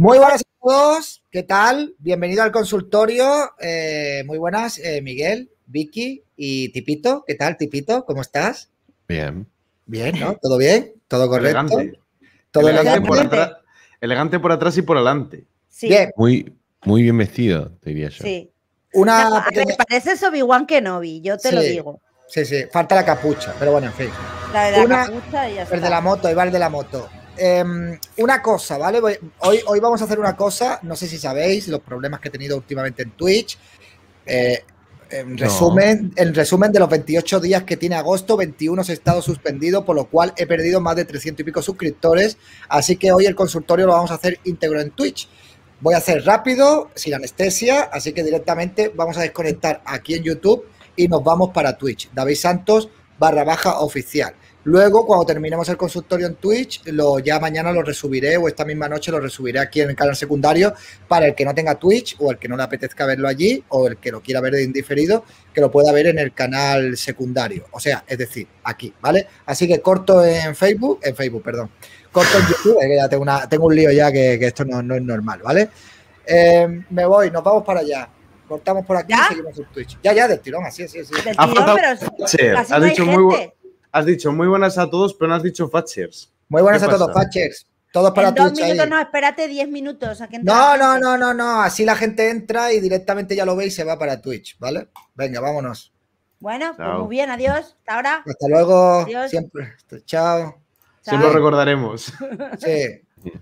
Muy buenas a todos, ¿qué tal? Bienvenido al consultorio. Eh, muy buenas, eh, Miguel, Vicky y Tipito. ¿Qué tal, Tipito? ¿Cómo estás? Bien. Bien, ¿no? ¿Todo bien? ¿Todo correcto? Elegante. ¿Todo elegante, por atrás, elegante por atrás y por adelante. Sí. Muy, muy bien vestido, te diría yo. Sí. Una no, ver, Kenobi, yo te lo digo. Sí, sí, falta la capucha, pero bueno, en fin. La de la capucha y El de la moto, iba el de la moto. Em, una cosa, ¿vale? Hoy, hoy vamos a hacer una cosa, no sé si sabéis los problemas que he tenido últimamente en Twitch. Eh, en resumen, resumen de los 28 días que tiene agosto, 21 he estado suspendido, por lo cual he perdido más de 300 y pico suscriptores. Así que hoy el consultorio lo vamos a hacer íntegro en Twitch. Voy a hacer rápido, sin anestesia, así que directamente vamos a desconectar aquí en YouTube y nos vamos para Twitch. David Santos barra baja oficial. Luego, cuando terminemos el consultorio en Twitch, lo, ya mañana lo resubiré o esta misma noche lo resubiré aquí en el canal secundario para el que no tenga Twitch o el que no le apetezca verlo allí o el que lo quiera ver de indiferido, que lo pueda ver en el canal secundario. O sea, es decir, aquí, ¿vale? Así que corto en Facebook, en Facebook, perdón. Corto en YouTube, que ya tengo, una, tengo un lío ya que, esto no, es normal, ¿vale? Eh, me voy, nos vamos para allá cortamos por aquí y seguimos en Twitch. Ya, ya, del tirón, así, así, así. pero sí, dicho muy bueno. Has dicho muy buenas a todos, pero no has dicho Fatchers. Muy buenas a todos, Fatchers. Todos para en dos Twitch minutos, no, espérate diez minutos. no, no, no, no, no. Así la gente entra y directamente ya lo veis y se va para Twitch, ¿vale? Venga, vámonos. Bueno, pues muy bien, adiós. Hasta ahora. Hasta luego. Siempre. Chao. Siempre lo recordaremos. Sí.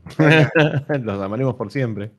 Los amaremos por siempre.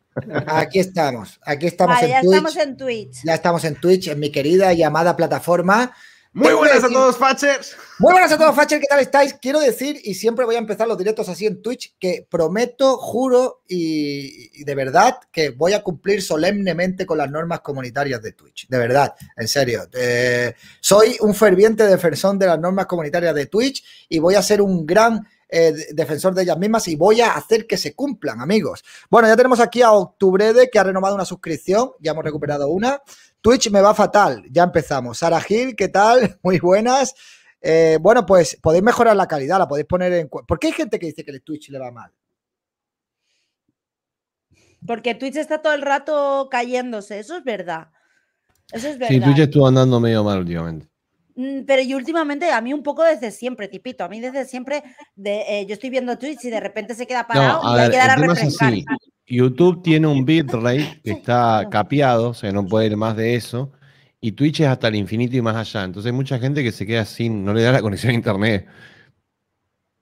Aquí estamos. Aquí estamos en ya Estamos en Twitch. Ya estamos en Twitch, en mi querida y amada plataforma muy buenas a todos, Fachers. Muy buenas a todos, Fachers. ¿Qué tal estáis? Quiero decir, y siempre voy a empezar los directos así en Twitch, que prometo, juro y, de verdad que voy a cumplir solemnemente con las normas comunitarias de Twitch. De verdad, en serio. Eh, soy un ferviente defensor de las normas comunitarias de Twitch y voy a ser un gran eh, defensor de ellas mismas y voy a hacer que se cumplan, amigos. Bueno, ya tenemos aquí a Octubrede, que ha renovado una suscripción, ya hemos recuperado una. Twitch me va fatal, ya empezamos. Sara Gil, ¿qué tal? Muy buenas. Eh, bueno, pues podéis mejorar la calidad, la podéis poner en... ¿Por qué hay gente que dice que el Twitch le va mal? Porque Twitch está todo el rato cayéndose, eso es verdad. Eso es verdad. Sí, Twitch estuvo andando medio mal últimamente. Mm, pero yo últimamente, a mí un poco desde siempre, tipito, a mí desde siempre, de, eh, yo estoy viendo Twitch y de repente se queda parado y hay que a refrescar. YouTube tiene un bitrate que está capeado, o sea, no puede ir más de eso. Y Twitch es hasta el infinito y más allá. Entonces hay mucha gente que se queda sin, no le da la conexión a internet.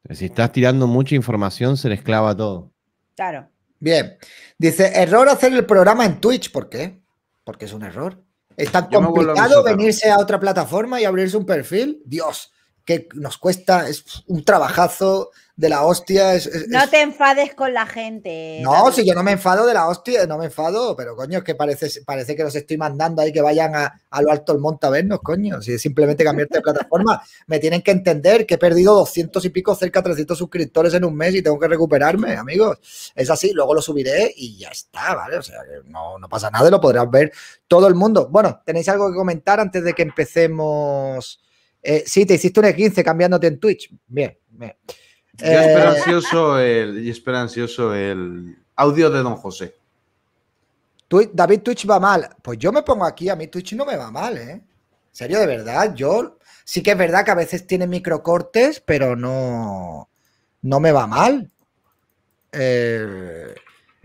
Si estás tirando mucha información, se le clava todo. Claro. Bien. Dice, error hacer el programa en Twitch. ¿Por qué? Porque es un error. ¿Es tan complicado venirse a otra plataforma y abrirse un perfil? Dios que nos cuesta, es un trabajazo de la hostia. no te enfades con la gente. Eh, no, si yo no me enfado de la hostia, no me enfado, pero coño, es que parece, parece que los estoy mandando ahí que vayan a, lo alto del monte a vernos, coño. Si es simplemente cambiarte de plataforma, me tienen que entender que he perdido 200 y pico, cerca de 300 suscriptores en un mes y tengo que recuperarme, amigos. Es así, luego lo subiré y ya está, ¿vale? O sea, no, no pasa nada lo podrás ver todo el mundo. Bueno, ¿tenéis algo que comentar antes de que empecemos? Eh, sí, te hiciste un 15 cambiándote en Twitch. Bien, bien. Yo espero eh, ansioso el, el audio de Don José. David, Twitch va mal. Pues yo me pongo aquí, a mí Twitch no me va mal, ¿eh? Serio, de verdad, yo sí que es verdad que a veces tiene microcortes, pero no, no me va mal. Eh,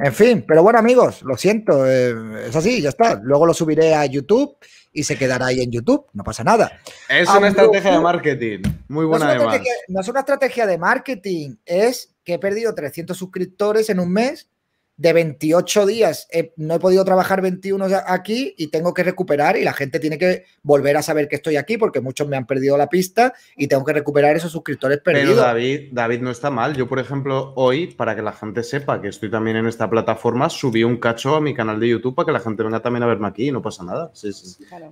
en fin, pero bueno amigos, lo siento, eh, es así, ya está. Luego lo subiré a YouTube y se quedará ahí en YouTube, no pasa nada. Es una estrategia de marketing, muy buena de es No es una estrategia de marketing, es que he perdido 300 suscriptores en un mes de 28 días. Eh, no he podido trabajar 21 aquí y tengo que recuperar y la gente tiene que volver a saber que estoy aquí porque muchos me han perdido la pista y tengo que recuperar esos suscriptores perdidos. Pero David, David no está mal. Yo, por ejemplo, hoy, para que la gente sepa que estoy también en esta plataforma, subí un cacho a mi canal de YouTube para que la gente venga también a verme aquí y no pasa nada. Eh,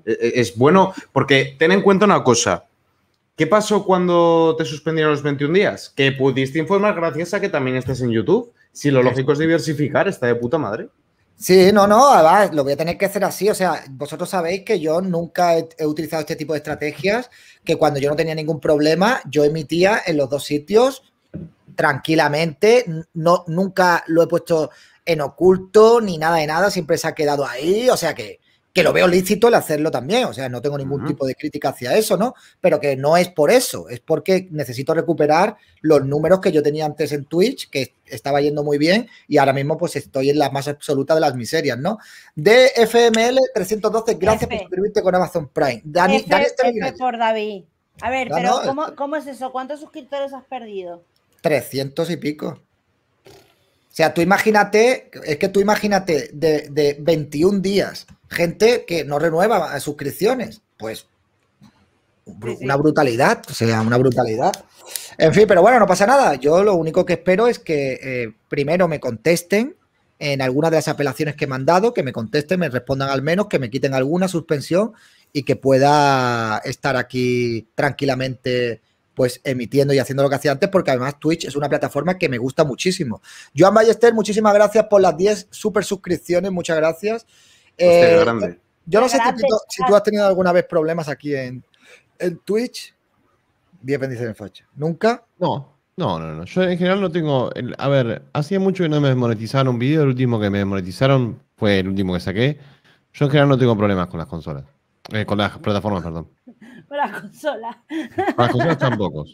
eh, es, bueno porque ten en cuenta una cosa. ¿Qué pasó cuando te suspendieron los 21 días? Que pudiste informar gracias a que también estés en YouTube si lo lógico es diversificar, está de puta madre. Sí, no, no, además lo voy a tener que hacer así. O sea, vosotros sabéis que yo nunca he, he, utilizado este tipo de estrategias, que cuando yo no tenía ningún problema, yo emitía en los dos sitios tranquilamente. No, nunca lo he puesto en oculto ni nada de nada, siempre se ha quedado ahí. O sea que que lo veo lícito el hacerlo también, o sea, no tengo ningún tipo de crítica hacia eso, ¿no? Pero que no es por eso, es porque necesito recuperar los números que yo tenía antes en Twitch, que estaba yendo muy bien, y ahora mismo pues estoy en la más absoluta de las miserias, ¿no? DFMl 312, gracias por suscribirte con Amazon Prime. Dani, F, por David. A ver, pero ¿cómo es eso? ¿Cuántos suscriptores has perdido? 300 y pico. O sea, tú imagínate, es que tú imagínate de, 21 días, gente que no renueva suscripciones, pues una brutalidad, o sea, una brutalidad. En fin, pero bueno, no pasa nada. Yo lo único que espero es que eh, primero me contesten en alguna de las apelaciones que he mandado, que me contesten, me respondan al menos, que me quiten alguna suspensión y que pueda estar aquí tranquilamente pues emitiendo y haciendo lo que hacía antes, porque además Twitch es una plataforma que me gusta muchísimo. Joan Ballester, muchísimas gracias por las 10 super suscripciones, muchas gracias. Eh, yo no sé si, tú, has tenido alguna vez problemas aquí en, Twitch. 10 bendiciones, facha. ¿Nunca? No, no, no, no. Yo en general no tengo. a ver, hacía mucho que no me monetizaron un vídeo El último que me monetizaron fue el último que saqué. Yo en general no tengo problemas con las consolas. Eh, con las plataformas, perdón. Para consola. Para consolas tampoco.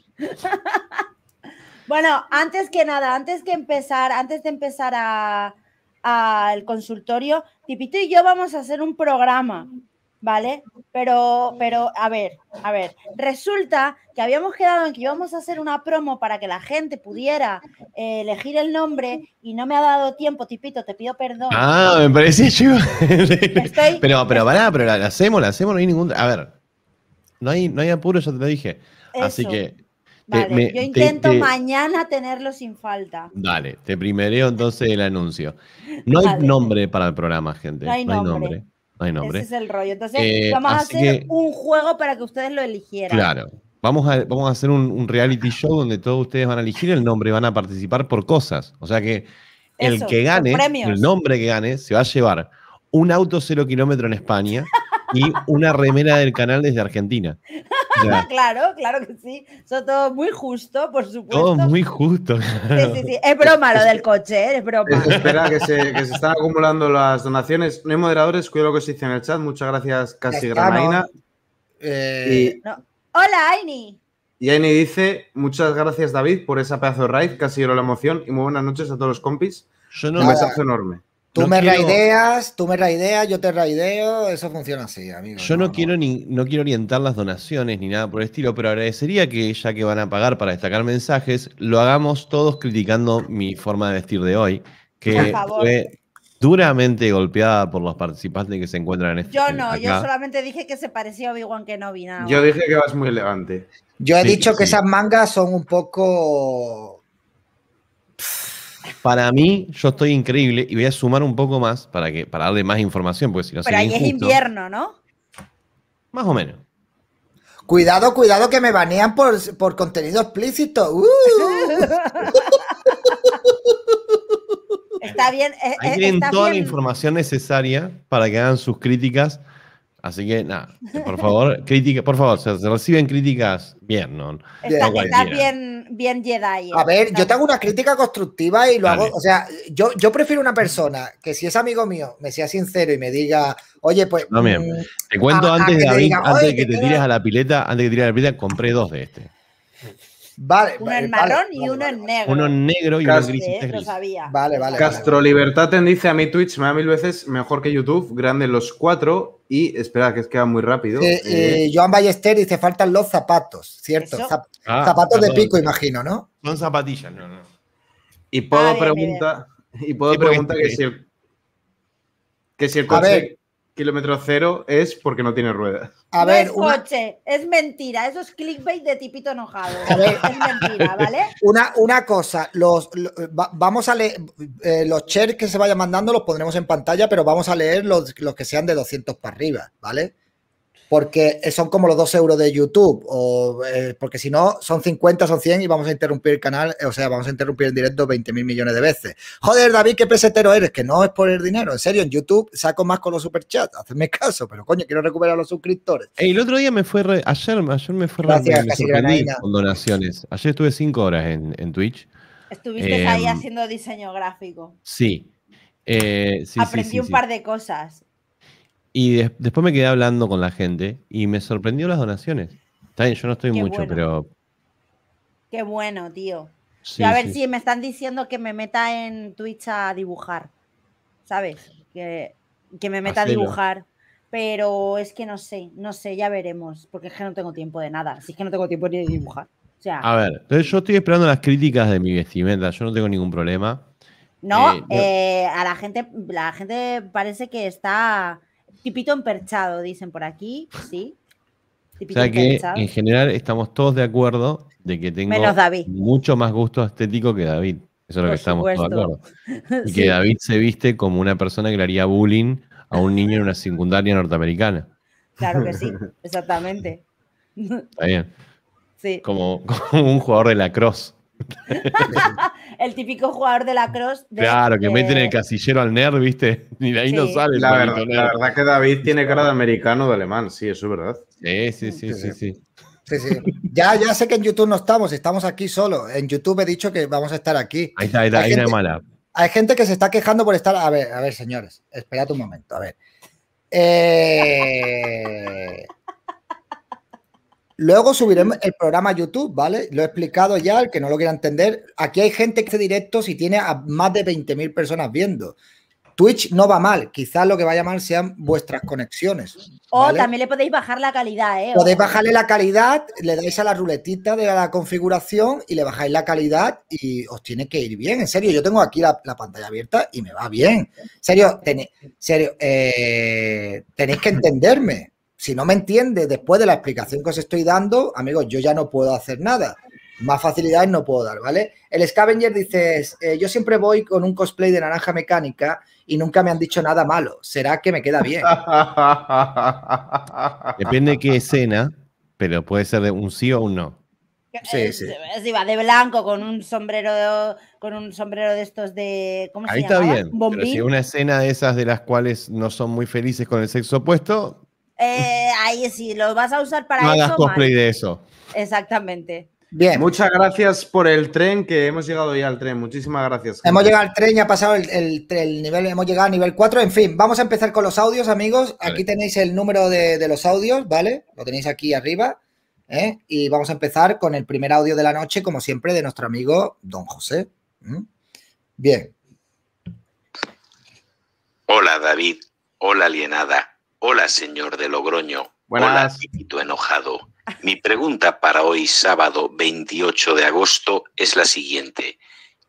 Bueno, antes que nada, antes que empezar, antes de empezar al consultorio, Tipito y yo vamos a hacer un programa, ¿vale? Pero, pero, a ver, a ver, resulta que habíamos quedado en que íbamos a hacer una promo para que la gente pudiera eh, elegir el nombre y no me ha dado tiempo, Tipito, te pido perdón. Ah, me parece chido. pero, pero, pero la, hacemos, la hacemos, no hay ningún. A ver, no hay, apuro, ya te lo dije. Así que. yo intento mañana tenerlo sin falta. Dale, te primereo entonces el anuncio. No hay nombre para el programa, gente. No hay nombre. No hay nombre. Ese es el rollo. Entonces, eh, vamos a hacer un juego para que ustedes lo eligieran. Claro. Vamos a, vamos a hacer un, reality show donde todos ustedes van a elegir el nombre y van a participar por cosas. O sea que el que gane, el nombre que gane, se va a llevar un auto cero kilómetro en España. y una remera del canal desde Argentina. claro, claro que sí. Son todos muy justos, por supuesto. Todos muy justos. Sí, Es broma lo del coche, ¿eh? es broma. espera, que se, están acumulando las donaciones. No hay moderadores, cuidado lo que se dice en el chat. Muchas gracias, Casi Granaina. Eh, Hola, Aini. Y Aini dice, muchas gracias, David, por esa pedazo de RAID, casi lloró la emoción. Y muy buenas noches a todos los compis. Un mensaje enorme. Tú me raideas, tú me raideas, yo te raideo, eso funciona así, amigo. Yo no, quiero Ni, no quiero orientar las donaciones ni nada por el estilo, pero agradecería que ya que van a pagar para destacar mensajes, lo hagamos todos criticando mi forma de vestir de hoy, que fue duramente golpeada por los participantes que se encuentran en este. Yo no, yo solamente dije que se parecía a Obi-Wan vi nada. Yo dije que vas muy elegante. Yo he dicho que esas mangas son un poco para mí, yo estoy increíble y voy a sumar un poco más para, que, para darle más información, porque si no Pero ahí es invierno, ¿no? Más o menos. Cuidado, cuidado que me banean por, contenido explícito. Uh. Está bien. Eh, ahí eh, tienen toda la información necesaria para que hagan sus críticas Así que nada, por favor, crítica, por favor, se, reciben críticas bien, ¿no? está bien, bien Jedi. A ver, yo te hago una crítica constructiva y lo hago, o sea, yo, yo prefiero una persona que si es amigo mío, me sea sincero y me diga, oye, pues... Mm, te cuento antes, antes de que te, tires a la pileta, antes de que tires a la pileta, compré dos de este. Vale, uno en marrón y uno en negro. Uno en negro y uno gris. Este gris. Vale, vale. Castro Libertaten dice: A mi Twitch me da mil veces mejor que YouTube, grande los cuatro. Y espera, que es que va muy rápido. Eh". Eh, Joan Ballester dice: Faltan los zapatos, ¿cierto? Ah, zapatos de pico, imagino, ¿no? Son zapatillas, no, no. Y puedo preguntar. Y puedo preguntar que si, el, que si el coche kilómetro cero es porque no tiene ruedas. A ver, es coche, es mentira, eso es clickbait de tipito enojado. es mentira, ¿vale? Una, cosa, los, vamos a leer, eh, los shares que se vayan mandando los pondremos en pantalla, pero vamos a leer los, los que sean de 200 para arriba, ¿vale? porque eh, son como los dos euros de YouTube, eh, porque si no, son 50, son 100 y vamos a interrumpir el canal, o sea, vamos a interrumpir el directo 20 mil millones de veces. Joder, David, qué pesetero eres, que no es por el dinero, en serio, en YouTube saco más con los superchats, hacedme caso, pero coño, quiero recuperar los suscriptores. Y el otro día me fue, ayer, me fue Gracias, casi con donaciones. Ayer estuve 5 horas en, Twitch. Estuviste ahí em, haciendo diseño gráfico. Sí. Eh, Aprendí un par de cosas. Y después me quedé hablando con la gente y me sorprendió las donaciones. yo no estoy mucho, pero. Qué bueno, tío. a ver si me están diciendo que me meta en Twitch a dibujar. ¿Sabes? Que, que me meta a dibujar. Pero es que no sé, no sé, ya veremos. Porque es que no tengo tiempo de nada. Así es que no tengo tiempo ni de dibujar. a ver, yo estoy esperando las críticas de mi vestimenta. Yo no tengo ningún problema. No, eh, eh, a la gente, la gente parece que está Tipito emperchado, dicen por aquí, sí. o sea que en general estamos todos de acuerdo de que tengo mucho más gusto estético que David. Eso es lo que estamos todos de acuerdo. Y que David se viste como una persona que le haría bullying a un niño en una secundaria norteamericana. Claro que sí, exactamente. Está bien. Como, como un jugador de lacrosse. el típico jugador de la cross. claro, que meten el casillero al nerd, ¿viste? Y de ahí no sale. La verdad, que David tiene cara de americano de alemán, sí, eso es verdad. Sí, sí, sí, sí, sí. ya, ya sé que en YouTube no estamos, estamos aquí solo. En YouTube he dicho que vamos a estar aquí. Ahí está, hay, gente, que se está quejando por estar. A ver, a ver, señores, esperad un momento, a ver. Eh. Luego subiremos el programa YouTube, ¿vale? Lo he explicado ya, el que no lo quiera entender. Aquí hay gente que hace directos y tiene a más de 20.000 personas viendo. Twitch no va mal, quizás lo que vaya mal sean vuestras conexiones. O también le podéis bajar la calidad, ¿eh? Podéis bajarle la calidad, le dais a la ruletita de la configuración y le bajáis la calidad y os tiene que ir bien. En serio, yo tengo aquí la, pantalla abierta y me va bien. En serio, eh, tenéis que entenderme. Si no me entiende después de la explicación que os estoy dando, amigos, yo ya no puedo hacer nada. Más facilidades no puedo dar, ¿vale? El Scavenger dice, eh, yo siempre voy con un cosplay de naranja mecánica y nunca me han dicho nada malo. ¿Será que me queda bien? Depende de qué escena, pero puede ser de un sí o un no. Sí, eh, sí. va de blanco con un sombrero de, con un sombrero de estos de Ahí está bien. Pero si una escena de esas de las cuales no son muy felices con el sexo opuesto, eh, ahí sí, lo vas a usar para eso. de eso. Exactamente. Bien. Muchas gracias por el tren, que hemos llegado ya al tren. Muchísimas gracias. Hemos llegado al tren, ya ha pasado el, nivel, hemos llegado a nivel 4. En fin, vamos a empezar con los audios, amigos. Aquí tenéis el número de, los audios, ¿vale? Lo tenéis aquí arriba. ¿eh? Y vamos a empezar con el primer audio de la noche, como siempre, de nuestro amigo Don José. Bien. Hola, David. Hola, alienada. Hola, señor de Logroño. Buenas. Hola, enojado. Mi pregunta para hoy, sábado 28 de agosto, es la siguiente.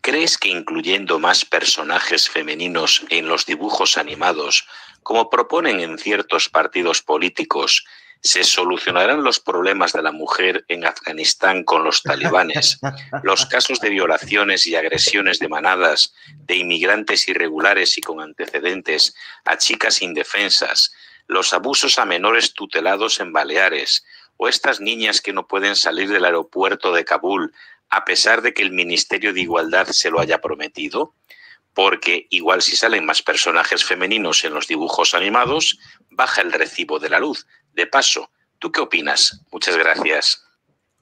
¿Crees que incluyendo más personajes femeninos en los dibujos animados, como proponen en ciertos partidos políticos, se solucionarán los problemas de la mujer en Afganistán con los talibanes, los casos de violaciones y agresiones de manadas, de inmigrantes irregulares y con antecedentes, a chicas indefensas, los abusos a menores tutelados en Baleares o estas niñas que no pueden salir del aeropuerto de Kabul a pesar de que el Ministerio de Igualdad se lo haya prometido? Porque igual si salen más personajes femeninos en los dibujos animados, baja el recibo de la luz. De paso, ¿tú qué opinas? Muchas gracias.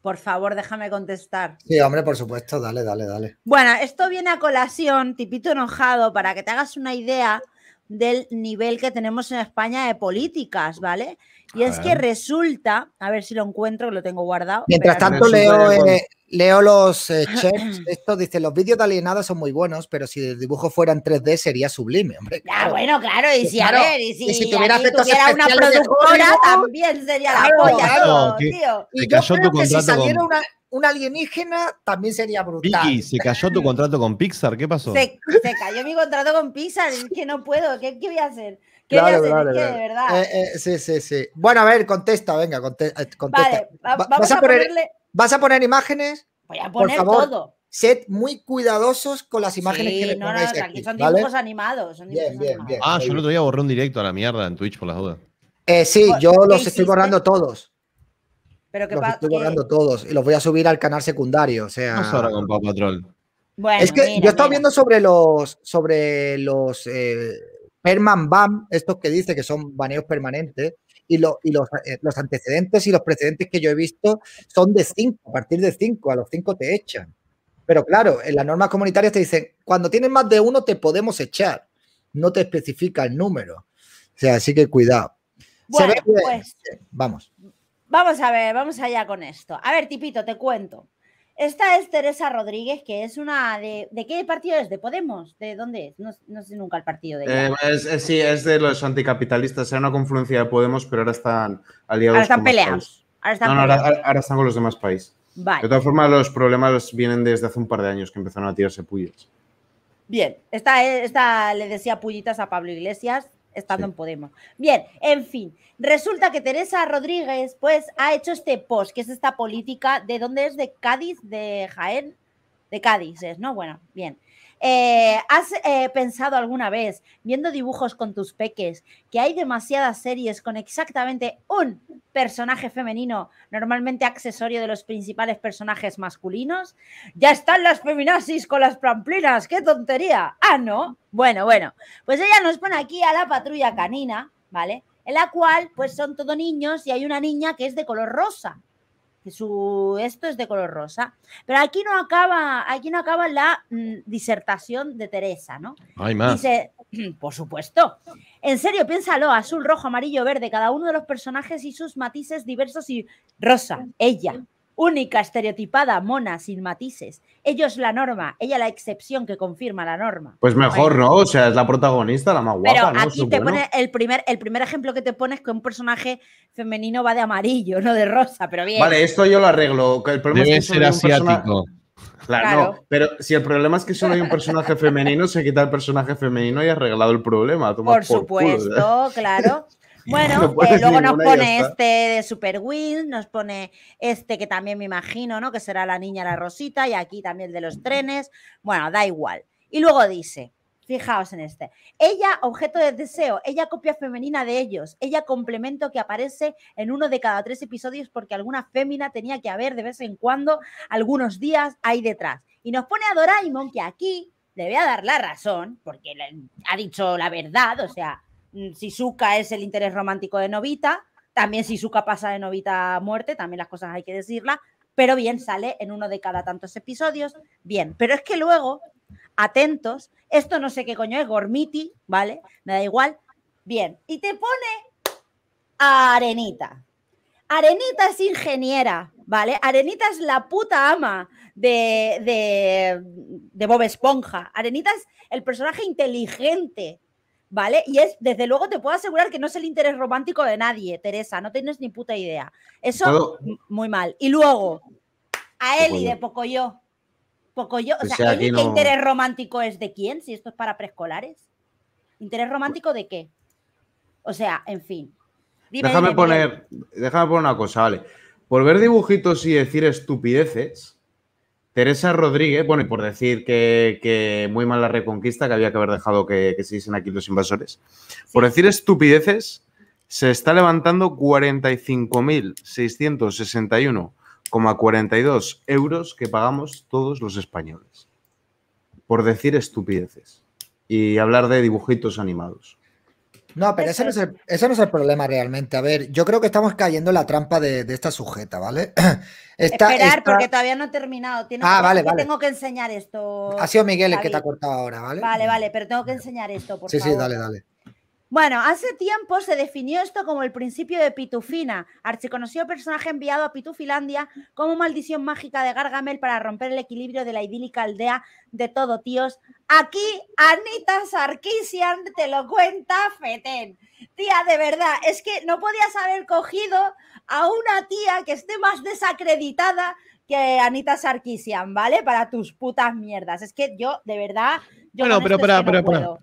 Por favor, déjame contestar. Sí, hombre, por supuesto, dale, dale, dale. Bueno, esto viene a colación, tipito enojado, para que te hagas una idea del nivel que tenemos en España de políticas, ¿vale? Y es que resulta, a ver si lo encuentro, que lo tengo guardado. Mientras tanto, leo, eh, leo los eh, chefs, esto dice, los vídeos de alienados son muy buenos, pero si el dibujo fuera en 3D sería sublime, hombre. Ah, bueno, claro, y pues si, a ver, y si, si tuviera, una productora, también sería la polla, tío. Y yo creo que si saliera con... una un alienígena también sería brutal. Vicky, ¿se cayó tu contrato con Pixar? ¿Qué pasó? Se, cayó mi contrato con Pixar, es que no puedo, ¿qué, qué voy a hacer? ¿Qué voy a hacer? de verdad. Eh, eh, sí, sí, sí. Bueno, a ver, contesta, venga, eh, contesta. Vale, vamos ¿Vas a, poner, ponerle... ¿Vas a poner imágenes? Voy a poner Por favor. todo sed muy cuidadosos con las imágenes que le no, no, aquí, son dibujos animados. bien, bien, ah, bien, Ah, yo el otro día borré un directo a la mierda en Twitch por las dudas. Eh, sí, yo los estoy borrando todos. Pero los estoy borrando todos y los voy a subir al canal secundario. O sea. ahora con es que yo estaba viendo sobre los sobre los eh, perman bam, estos que dice que son baneos permanentes, y, y eh, los, antecedentes y los precedentes que yo he visto son de 5, a partir de 5, a los 5 te echan. Pero claro, en las normas comunitarias te dicen, cuando tienes más de uno te podemos echar, no te especifica el número. O sea, así que cuidado. Bueno, pues, Vamos. Vamos a ver, vamos allá con esto. A ver, Tipito, te cuento. Esta es Teresa Rodríguez, que es una de... ¿De qué partido es? ¿De Podemos? ¿De dónde es? No, sé nunca el partido de... Ella. Eh, sí, es de los anticapitalistas. Era una confluencia de Podemos, pero ahora están aliados. Ahora están peleados. Ahora están, no, Ahora, están con los demás países. De todas formas, los problemas vienen desde hace un par de años que empezaron a tirarse pullas. Bien, esta, esta le decía pullitas a Pablo Iglesias, estando en Podemos. Bien, en fin, resulta que Teresa Rodríguez pues ha hecho este post, que es esta política de dónde es, de Cádiz, de Jaén, de Cádiz es, ¿no? Bueno, bien. Eh, ¿Has eh, pensado alguna vez, viendo dibujos con tus peques, que hay demasiadas series con exactamente un personaje femenino, normalmente accesorio de los principales personajes masculinos? Ya están las feminazis con las plamplinas, qué tontería. Ah, no. Bueno, bueno, pues ella nos pone aquí a la patrulla canina, ¿vale? En la cual, pues son todo niños y hay una niña que es de color rosa su esto es de color rosa. Pero aquí no acaba, aquí no acaba la mm, disertación de Teresa, ¿no? Hay más. Dice, por supuesto. En serio, piénsalo, azul, rojo, amarillo, verde, cada uno de los personajes y sus matices diversos y rosa, ella única, estereotipada, mona, sin matices. ellos la norma, ella la excepción que confirma la norma. Pues mejor, ¿no? O sea, es la protagonista, la más guapa. Pero aquí te pone el primer, el primer ejemplo que te pones que un personaje femenino va de amarillo, no de rosa, pero bien. Vale, esto yo lo arreglo. El problema es que ser asiático. Claro, pero si el problema es que solo hay un personaje femenino, se quita el personaje femenino y ha arreglado el problema. Por, ¿eh? supuesto, claro. Bueno, luego nos pone este de Super Win, nos pone este que también me imagino, ¿no? Que será la niña la Rosita y aquí también el de los trenes. Bueno, da igual. Y luego dice, Fijaos en este. Ella, objeto de deseo, ella copia femenina de ellos, ella complemento que aparece en uno de cada tres episodios porque alguna fémina tenía que haber de vez en cuando, algunos días ahí detrás. Y nos pone a Doraemon que aquí le voy a dar la razón, porque ha dicho la verdad, o sea, Mm, Sisuka es el interés romántico de Novita, también Sisuka pasa de Novita a muerte, también las cosas hay que decirlas, pero bien, sale en uno de cada tantos episodios, bien, pero es que luego, atentos, esto no sé qué coño es, Gormiti, ¿vale? Me da igual, bien, y te pone a Arenita. Arenita es ingeniera, ¿vale? Arenita es la puta ama de, de, de Bob Esponja. Arenita es el personaje inteligente ¿vale? Y es, desde luego, te puedo asegurar que no es el interés romántico de nadie, Teresa, no tienes ni puta idea. Eso, muy mal. Y luego, a y de Pocoyo. yo poco yo pues ¿qué interés romántico es de quién? Si esto es para preescolares. ¿Interés romántico de qué? O sea, en fin. déjame, poner, déjame poner una cosa, vale. Por ver dibujitos y decir estupideces, Teresa Rodríguez, bueno, y por decir que, muy muy mala reconquista, que había que haber dejado que, se siguiesen aquí los invasores. Por decir estupideces, se está levantando 45.661,42 euros que pagamos todos los españoles. Por decir estupideces. Y hablar de dibujitos animados. No, pero ese no, es el, problema realmente. A ver, yo creo que estamos cayendo en la trampa de, esta sujeta, ¿vale? Esperar, porque todavía no he terminado. ah, vale, vale. Tengo que enseñar esto. Ha sido Miguel el que te ha cortado ahora, ¿vale? Vale, vale, pero tengo que enseñar esto, por favor. Sí, sí, dale, dale. Bueno, hace tiempo se definió esto como el principio de Pitufina, archiconocido personaje enviado a Pitufilandia como maldición mágica de Gargamel para romper el equilibrio de la idílica aldea de todo tíos. Aquí Anita Sarkisian te lo cuenta Feten. Tía, de verdad, es que no podías haber cogido a una tía que esté más desacreditada que Anita Sarkisian, ¿vale? Para tus putas mierdas. Es que yo, de verdad, yo bueno, pero, pero, pero,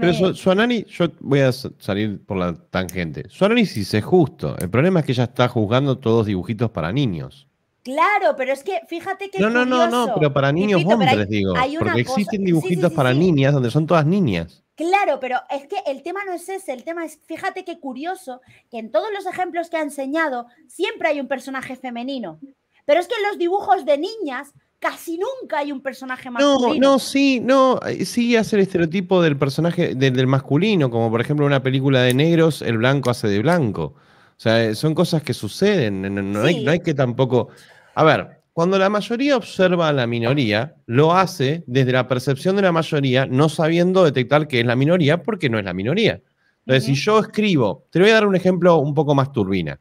pero Suanani, yo voy a salir por la tangente. Su sí es justo. El problema es que ella está juzgando todos dibujitos para niños. Claro, pero es que fíjate que. No, no, no, no, pero para niños hombres, digo. porque existen dibujitos para niñas donde son todas niñas. Claro, pero es que el tema no es ese, el tema es, fíjate qué curioso, que en todos los ejemplos que ha enseñado siempre hay un personaje femenino. Pero es que en los dibujos de niñas casi nunca hay un personaje masculino. No, no, sí, no, eh, sí hace el estereotipo del personaje, del, masculino, como por ejemplo una película de negros, el blanco hace de blanco. O sea, eh, son cosas que suceden, no, hay, que tampoco... A ver, cuando la mayoría observa a la minoría, lo hace desde la percepción de la mayoría, no sabiendo detectar que es la minoría porque no es la minoría. Entonces, si yo escribo, te voy a dar un ejemplo un poco más turbina.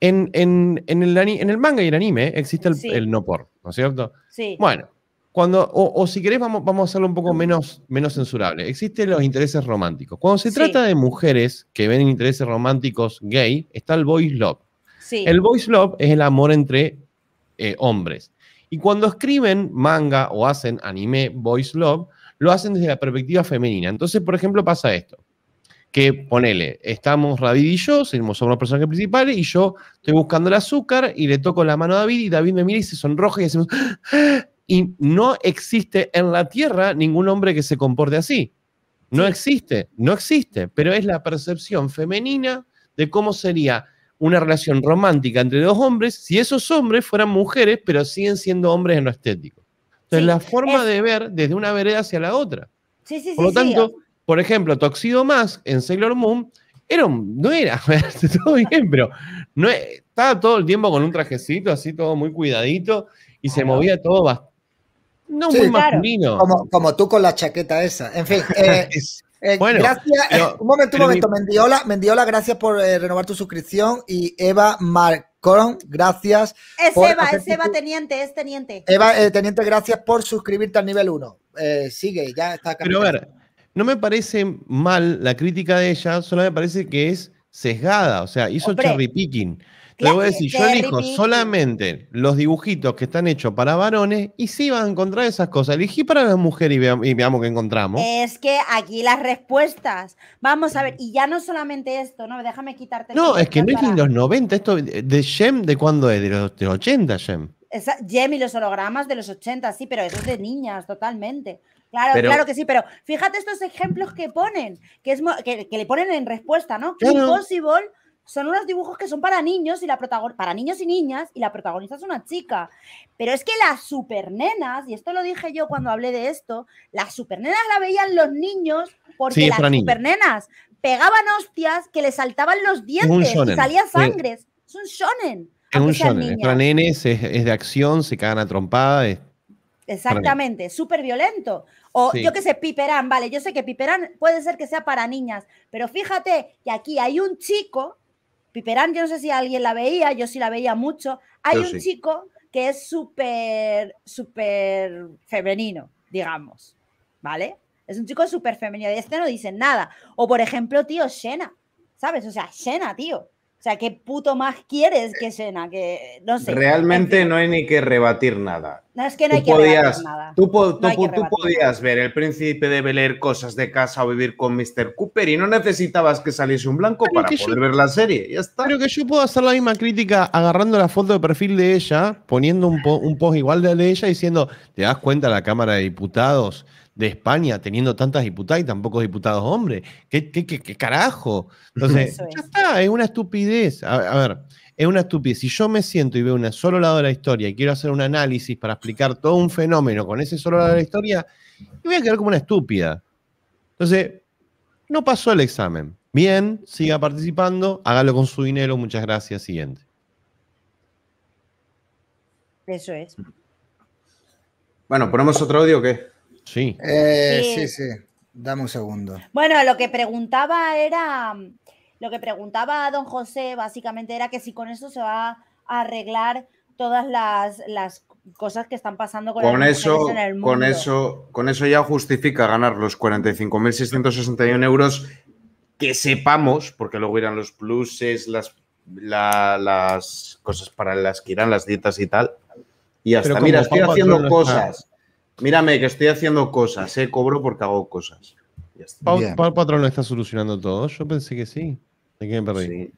En, en, el, manga y el anime existe el, no por, ¿no es cierto? Sí. Bueno, cuando, o, si querés vamos, vamos a hacerlo un poco menos, menos censurable. Existen los intereses románticos. Cuando se trata de mujeres que ven intereses románticos gay, está el boys love. El boys love es el amor entre eh, hombres. Y cuando escriben manga o hacen anime boys love, lo hacen desde la perspectiva femenina. Entonces, por ejemplo, pasa esto que ponele, estamos David y yo, somos los personajes principales, y yo estoy buscando el azúcar y le toco la mano a David y David me mira y se sonroja y decimos, ah", y no existe en la Tierra ningún hombre que se comporte así. No existe, no existe, pero es la percepción femenina de cómo sería una relación romántica entre dos hombres si esos hombres fueran mujeres, pero siguen siendo hombres en lo estético. Entonces, la forma de ver desde una vereda hacia la otra. Por lo tanto, por ejemplo, Toxido Mask en Sailor Moon era no era, todo bien, pero no, e, estaba todo el tiempo con un trajecito así, todo muy cuidadito y se movía todo bastante. No muy masculino. Como, tú con la chaqueta esa. En fin. Eh, eh, gracias. Eh, un momento, un momento. Mendiola, gracias por renovar tu suscripción. Y Eva Marcon, gracias. Es Eva, es Eva Teniente, es Teniente. Eva Teniente, gracias por suscribirte al nivel 1. sigue, ya está. acá. Pero a ver, no me parece mal la crítica de ella, solo me parece que es sesgada, o sea, hizo cherry picking. te voy a decir, yo elijo solamente los dibujitos que están hechos para varones y sí van a encontrar esas cosas. Elegí para las mujeres y, veamos, qué encontramos. Es que aquí las respuestas. Vamos a ver, y ya no solamente esto, ¿no? Déjame quitarte. No, es que no es ni los 90, esto de Gem, ¿de cuándo es? De los, 80, Gem. Jem y los hologramas de los 80, sí, pero eso es de niñas, totalmente. Claro, claro que sí, pero fíjate estos ejemplos que ponen, que, es, que, le ponen en respuesta, ¿no? Impossible son unos dibujos que son para niños y la para niños y niñas y la protagonista es una chica. Pero es que las supernenas, y esto lo dije yo cuando hablé de esto, las supernenas la veían los niños porque las supernenas pegaban hostias que le saltaban los dientes y salía sangre. Es un shonen. Es un shonen, es para nenes, es, de acción, se cagan a trompada, es Exactamente, súper violento. O yo que sé, Piperán, vale, yo sé que Piperán puede ser que sea para niñas, pero fíjate que aquí hay un chico, Piperán, yo no sé si alguien la veía, yo sí la veía mucho, hay un chico que es súper, súper femenino, digamos, ¿vale? Es un chico súper femenino, y este no dicen nada. O por ejemplo, tío, Shena, ¿sabes? O sea, Shena, tío. O sea, ¿qué puto más quieres que Sena Que no Realmente no hay ni que rebatir nada. No es que no hay que podías, rebatir nada. Tú, podías ver el príncipe debe leer cosas de casa o vivir con Mr. Cooper y no necesitabas que saliese un blanco para poder ver la serie. Ya está. Creo que yo puedo hacer la misma crítica agarrando la foto de perfil de ella, poniendo un, un post igual de, de ella, diciendo: ¿te das cuenta la Cámara de Diputados? de España teniendo tantas diputadas y tan pocos diputados hombres. ¿Qué, qué, carajo? Entonces, es. ya está, es una estupidez. A, ver, es una estupidez. Si yo me siento y veo un solo lado de la historia y quiero hacer un análisis para explicar todo un fenómeno con ese solo lado de la historia, me voy a quedar como una estúpida. Entonces, no pasó el examen. Bien, siga participando, hágalo con su dinero, muchas gracias, siguiente. Eso es. Bueno, ponemos otro audio que eh, sí. sí. sí, Dame un segundo. Bueno, lo que preguntaba era, lo que preguntaba don José básicamente era que si con eso se va a arreglar todas las, cosas que están pasando con, eso, en el mundo. Con eso, con eso ya justifica ganar los 45.661 euros que sepamos, porque luego irán los pluses, las, las cosas para las que irán, las dietas y tal. Y hasta, mira, estoy haciendo cosas. Mírame que estoy haciendo cosas, ¿eh? Cobro porque hago cosas. Paul, Patrón lo está solucionando todo. Yo pensé que sí. ¿De qué me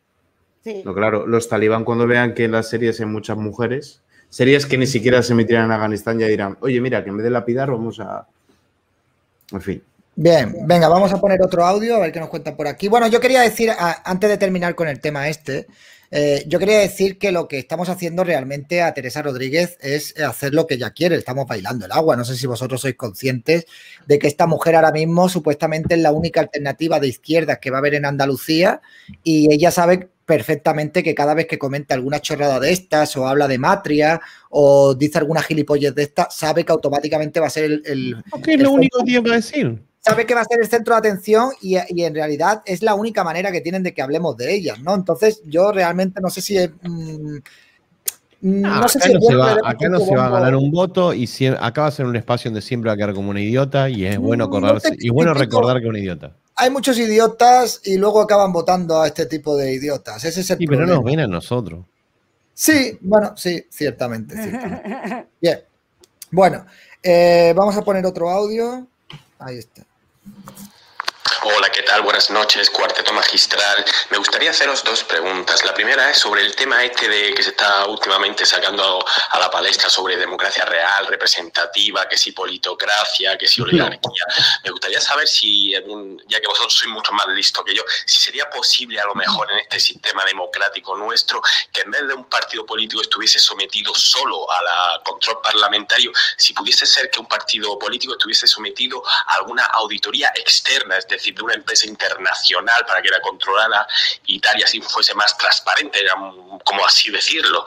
Sí. claro, los talibán cuando vean que en las series hay muchas mujeres, series que ni siquiera se emitirán en Afganistán, ya dirán, oye, mira, que en vez de lapidar vamos a... En fin. Bien, venga, vamos a poner otro audio, a ver qué nos cuenta por aquí. Bueno, yo quería decir, antes de terminar con el tema este, eh, yo quería decir que lo que estamos haciendo realmente a Teresa Rodríguez es hacer lo que ella quiere. Estamos bailando el agua. No sé si vosotros sois conscientes de que esta mujer ahora mismo supuestamente es la única alternativa de izquierdas que va a haber en Andalucía y ella sabe perfectamente que cada vez que comenta alguna chorrada de estas o habla de matria o dice alguna gilipollas de estas, sabe que automáticamente va a ser el... ¿Qué lo único que tiene que decir? sabe que va a ser el centro de atención y, en realidad es la única manera que tienen de que hablemos de ellas, ¿no? Entonces yo realmente no sé si... Mm, mm, no, sé si se va, acá no se va, a ganar un voto y si, acá va ser un espacio donde siempre va a quedar como una idiota y es bueno, mm, acordarse, y bueno recordar que es un idiota. Hay muchos idiotas y luego acaban votando a este tipo de idiotas. Ese es el pero no nos viene a nosotros. Sí, bueno, sí, ciertamente. Bien. Bueno, eh, vamos a poner otro audio. Ahí está. Hola, ¿qué tal? Buenas noches, cuarteto magistral. Me gustaría haceros dos preguntas. La primera es sobre el tema este de que se está últimamente sacando a la palestra sobre democracia real, representativa, que si politocracia, que si oligarquía. Me gustaría saber si, ya que vosotros sois mucho más listos que yo, si sería posible a lo mejor en este sistema democrático nuestro que en vez de un partido político estuviese sometido solo al control parlamentario, si pudiese ser que un partido político estuviese sometido a alguna auditoría externa, es decir, decir, de una empresa internacional para que la controlara Italia así fuese más transparente, como así decirlo.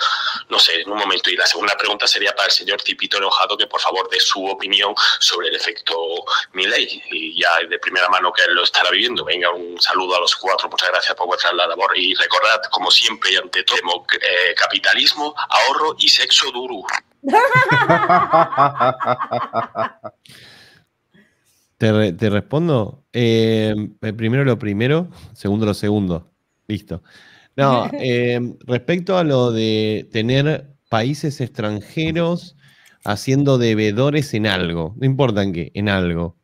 No sé, en un momento. Y la segunda pregunta sería para el señor Tipito Enojado que por favor dé su opinión sobre el efecto Milley y ya de primera mano que él lo estará viviendo. Venga, un saludo a los cuatro, muchas gracias por vuestra labor y recordad, como siempre y ante todo, eh, capitalismo, ahorro y sexo duro. Te, respondo. Eh, primero lo primero, segundo lo segundo. Listo. No, eh, respecto a lo de tener países extranjeros haciendo devedores en algo, no importa en qué, en algo.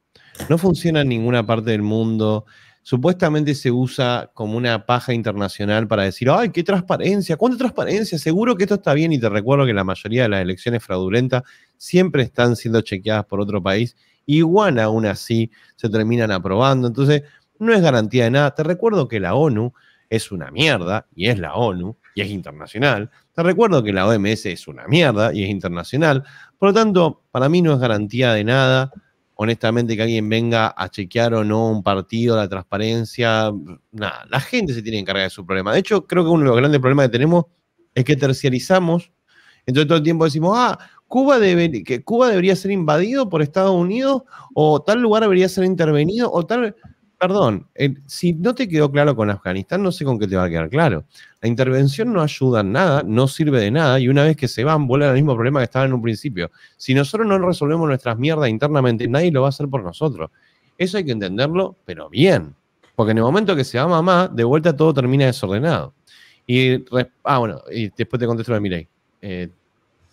No funciona en ninguna parte del mundo. Supuestamente se usa como una paja internacional para decir, ay, qué transparencia, cuánta transparencia, seguro que esto está bien y te recuerdo que la mayoría de las elecciones fraudulentas siempre están siendo chequeadas por otro país igual aún así se terminan aprobando. Entonces, no es garantía de nada. Te recuerdo que la ONU es una mierda y es la ONU y es internacional. Te recuerdo que la OMS es una mierda y es internacional. Por lo tanto, para mí no es garantía de nada. Honestamente, que alguien venga a chequear o no un partido, la transparencia, nada. La gente se tiene que encargar de su problema. De hecho, creo que uno de los grandes problemas que tenemos es que terciarizamos. Entonces todo el tiempo decimos, ah, Cuba, debe, que Cuba debería ser invadido por Estados Unidos o tal lugar debería ser intervenido o tal... Perdón, si no te quedó claro con Afganistán, no sé con qué te va a quedar claro. La intervención no ayuda en nada, no sirve de nada y una vez que se van, vuelve al mismo problema que estaba en un principio. Si nosotros no resolvemos nuestras mierdas internamente, nadie lo va a hacer por nosotros. Eso hay que entenderlo, pero bien. Porque en el momento que se va mamá, de vuelta todo termina desordenado. Y, ah, bueno, y después te contesto de mi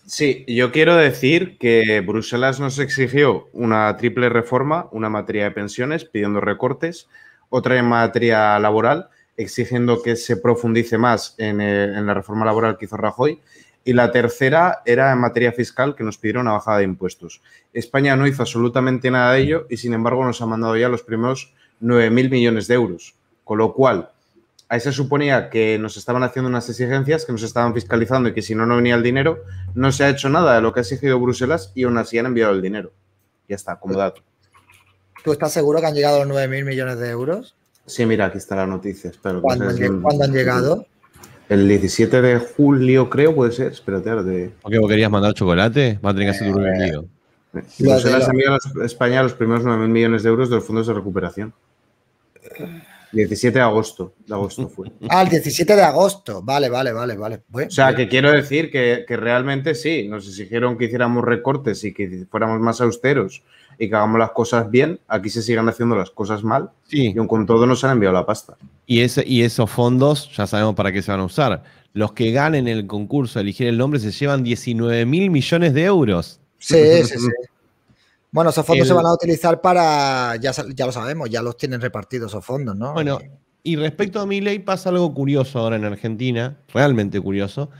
Sí, yo quiero decir que Bruselas nos exigió una triple reforma, una materia de pensiones pidiendo recortes, otra en materia laboral exigiendo que se profundice más eh, en, la reforma laboral que hizo Rajoy y la tercera era en materia fiscal que nos pidieron una bajada de impuestos. España no hizo absolutamente nada de ello y sin embargo nos ha mandado ya los primeros 9.000 millones de euros, con lo cual ahí se suponía que nos estaban haciendo unas exigencias, que nos estaban fiscalizando y que si no, no venía el dinero. No se ha hecho nada de lo que ha exigido Bruselas y aún así han enviado el dinero. Ya está, como dato. ¿Tú estás seguro que han llegado los 9.000 millones de euros? Sí, mira, aquí está la noticia. ¿Cuándo, han llegado? El 17 de julio, creo, puede ser. Espérate, ahora te... ¿O qué, querías mandar chocolate? Va a tener que hacer tu un eh, Bruselas envió a España los primeros 9.000 millones de euros de los fondos de recuperación. Eh, 17 de agosto, agosto fue. Ah, el 17 de agosto. Vale, vale, vale, vale. o sea, que quiero decir que, realmente sí, nos exigieron que hiciéramos recortes y que fuéramos más austeros y que hagamos las cosas bien. Aquí se siguen haciendo las cosas mal y con todo nos han enviado la pasta. Y, ese, y esos fondos ya sabemos para qué se van a usar. Los que ganen el concurso, elegir el nombre, se llevan 19 mil millones de euros. Sí, sí, bueno, esos fondos se van a utilizar para, ya, lo sabemos, ya los tienen repartidos esos fondos, ¿no? Bueno, eh, y respecto a mi ley pasa algo curioso ahora en Argentina, realmente curioso,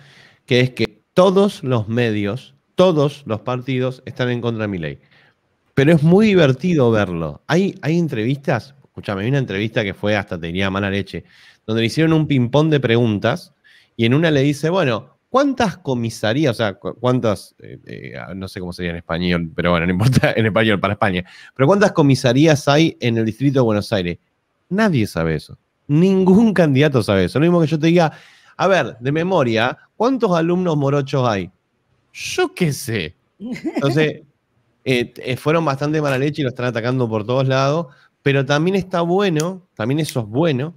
que es que todos los medios, todos los partidos están en contra de mi ley. Pero es muy divertido verlo. Hay, hay entrevistas, escúchame, hay una entrevista que fue hasta tenía mala leche, donde le hicieron un ping-pong de preguntas y en una le dice, bueno, ¿Cuántas comisarías, o sea, cuántas, eh, eh, ah, no sé cómo sería en español, pero bueno, no importa, en español para España, pero cuántas comisarías hay en el distrito de Buenos Aires? Nadie sabe eso. Ningún candidato sabe eso. Lo mismo que yo te diga, a ver, de memoria, ¿cuántos alumnos morochos hay? Yo qué sé. Entonces, eh, fueron bastante mala leche y lo están atacando por todos lados, pero también está bueno, también eso es bueno,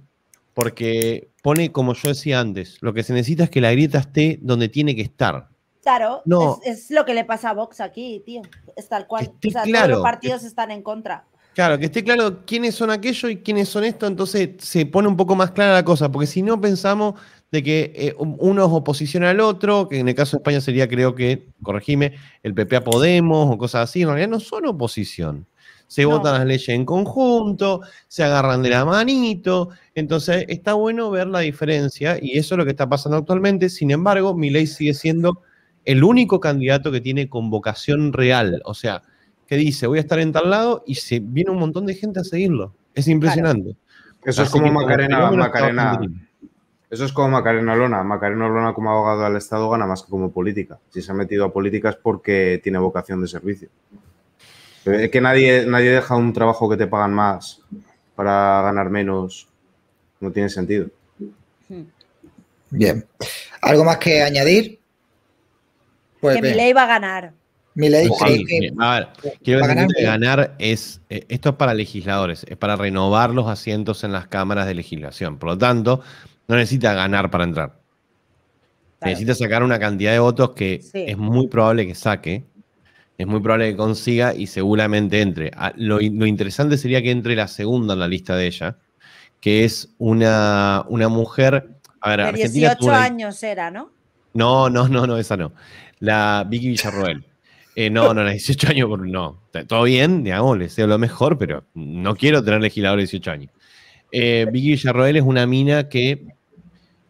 porque pone, como yo decía antes, lo que se necesita es que la grieta esté donde tiene que estar. Claro, es, lo que le pasa a Vox aquí, tío. Es tal cual. claro, todos los partidos están en contra. Claro, que esté claro quiénes son aquello y quiénes son esto, entonces se pone un poco más clara la cosa, porque si no pensamos de que eh, uno es oposición al otro, que en el caso de España sería, creo que, corregime, el PP a Podemos o cosas así, en realidad no son oposición se votan las leyes en conjunto, se agarran de la manito. Entonces, está bueno ver la diferencia y eso es lo que está pasando actualmente. Sin embargo, mi ley sigue siendo el único candidato que tiene convocación real. O sea, que dice, voy a estar en tal lado y se viene un montón de gente a seguirlo. Es impresionante. Eso es como Macarena, Macarena. Eso es como Macarena Lona. Macarena Lona como abogado del Estado gana más que como política. Si se ha metido a política es porque tiene vocación de servicio. Es que nadie, nadie deja un trabajo que te pagan más para ganar menos. No tiene sentido. Bien. ¿Algo más que añadir? Pues que que ley va a ganar. Mi ley A ver, que ganar es. Eh, esto es para legisladores, es para renovar los asientos en las cámaras de legislación. Por lo tanto, no necesita ganar para entrar. Necesita sacar una cantidad de votos que es muy probable que saque es muy probable que consiga y seguramente entre. Ah, lo, interesante sería que entre la segunda en la lista de ella, que es una, una mujer. A ver, de 18 años era, ¿no? No, no, no, no, esa no. La Vicky Villarroel. Eh, no, no, la 18 años, no. Todo bien, digamos, le deseo lo mejor, pero no quiero tener legislador de 18 años. Eh, Vicky Villarroel es una mina que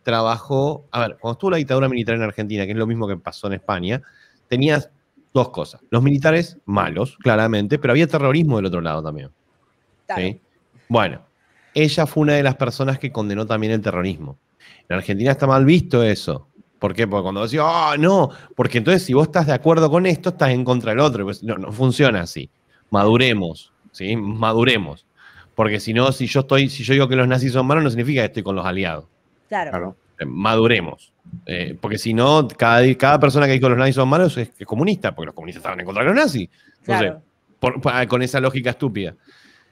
trabajó, a ver, cuando estuvo la dictadura militar en Argentina, que es lo mismo que pasó en España, tenías dos cosas. Los militares, malos, claramente, pero había terrorismo del otro lado también. Bueno, ella fue una de las personas que condenó también el terrorismo. En Argentina está mal visto eso. ¿Por qué? Porque cuando decís, oh, no, porque entonces si vos estás de acuerdo con esto, estás en contra del otro. Pues no, no funciona así. Maduremos, ¿sí? Maduremos. Porque si no, si yo estoy, si yo digo que los nazis son malos, no significa que estoy con los aliados. Claro. claro. Eh, maduremos. Eh, porque si no, cada, cada persona que con los nazis son malos es, comunista, porque los comunistas estaban en contra de los nazis. con esa lógica estúpida.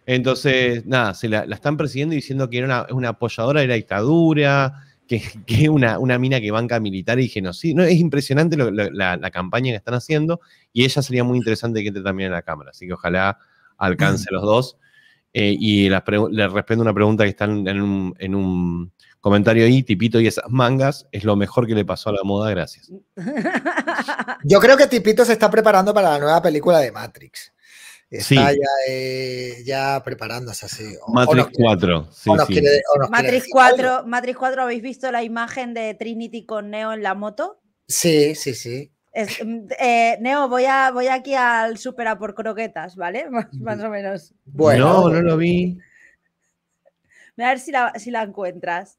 Entonces, nada, se la, están persiguiendo diciendo que era una, apoyadora de la dictadura, que, es una, mina que banca militar y genocidio. No, es impresionante la, campaña que están haciendo y ella sería muy interesante que entre también en la cámara. Así que ojalá alcance los dos. Eh, y les respondo una pregunta que están en un Comentario ahí, Tipito y esas mangas es lo mejor que le pasó a la moda, gracias. Yo creo que Tipito se está preparando para la nueva película de Matrix. Está ya, eh, preparándose así. Matrix 4. Matrix 4. Matrix 4, ¿habéis visto la imagen de Trinity con Neo en la moto? Sí, sí, sí. Mm, eh, Neo, voy, a, voy aquí al supera a por croquetas, ¿vale? Más, o menos. Bueno, no, no lo vi. A ver si la encuentras.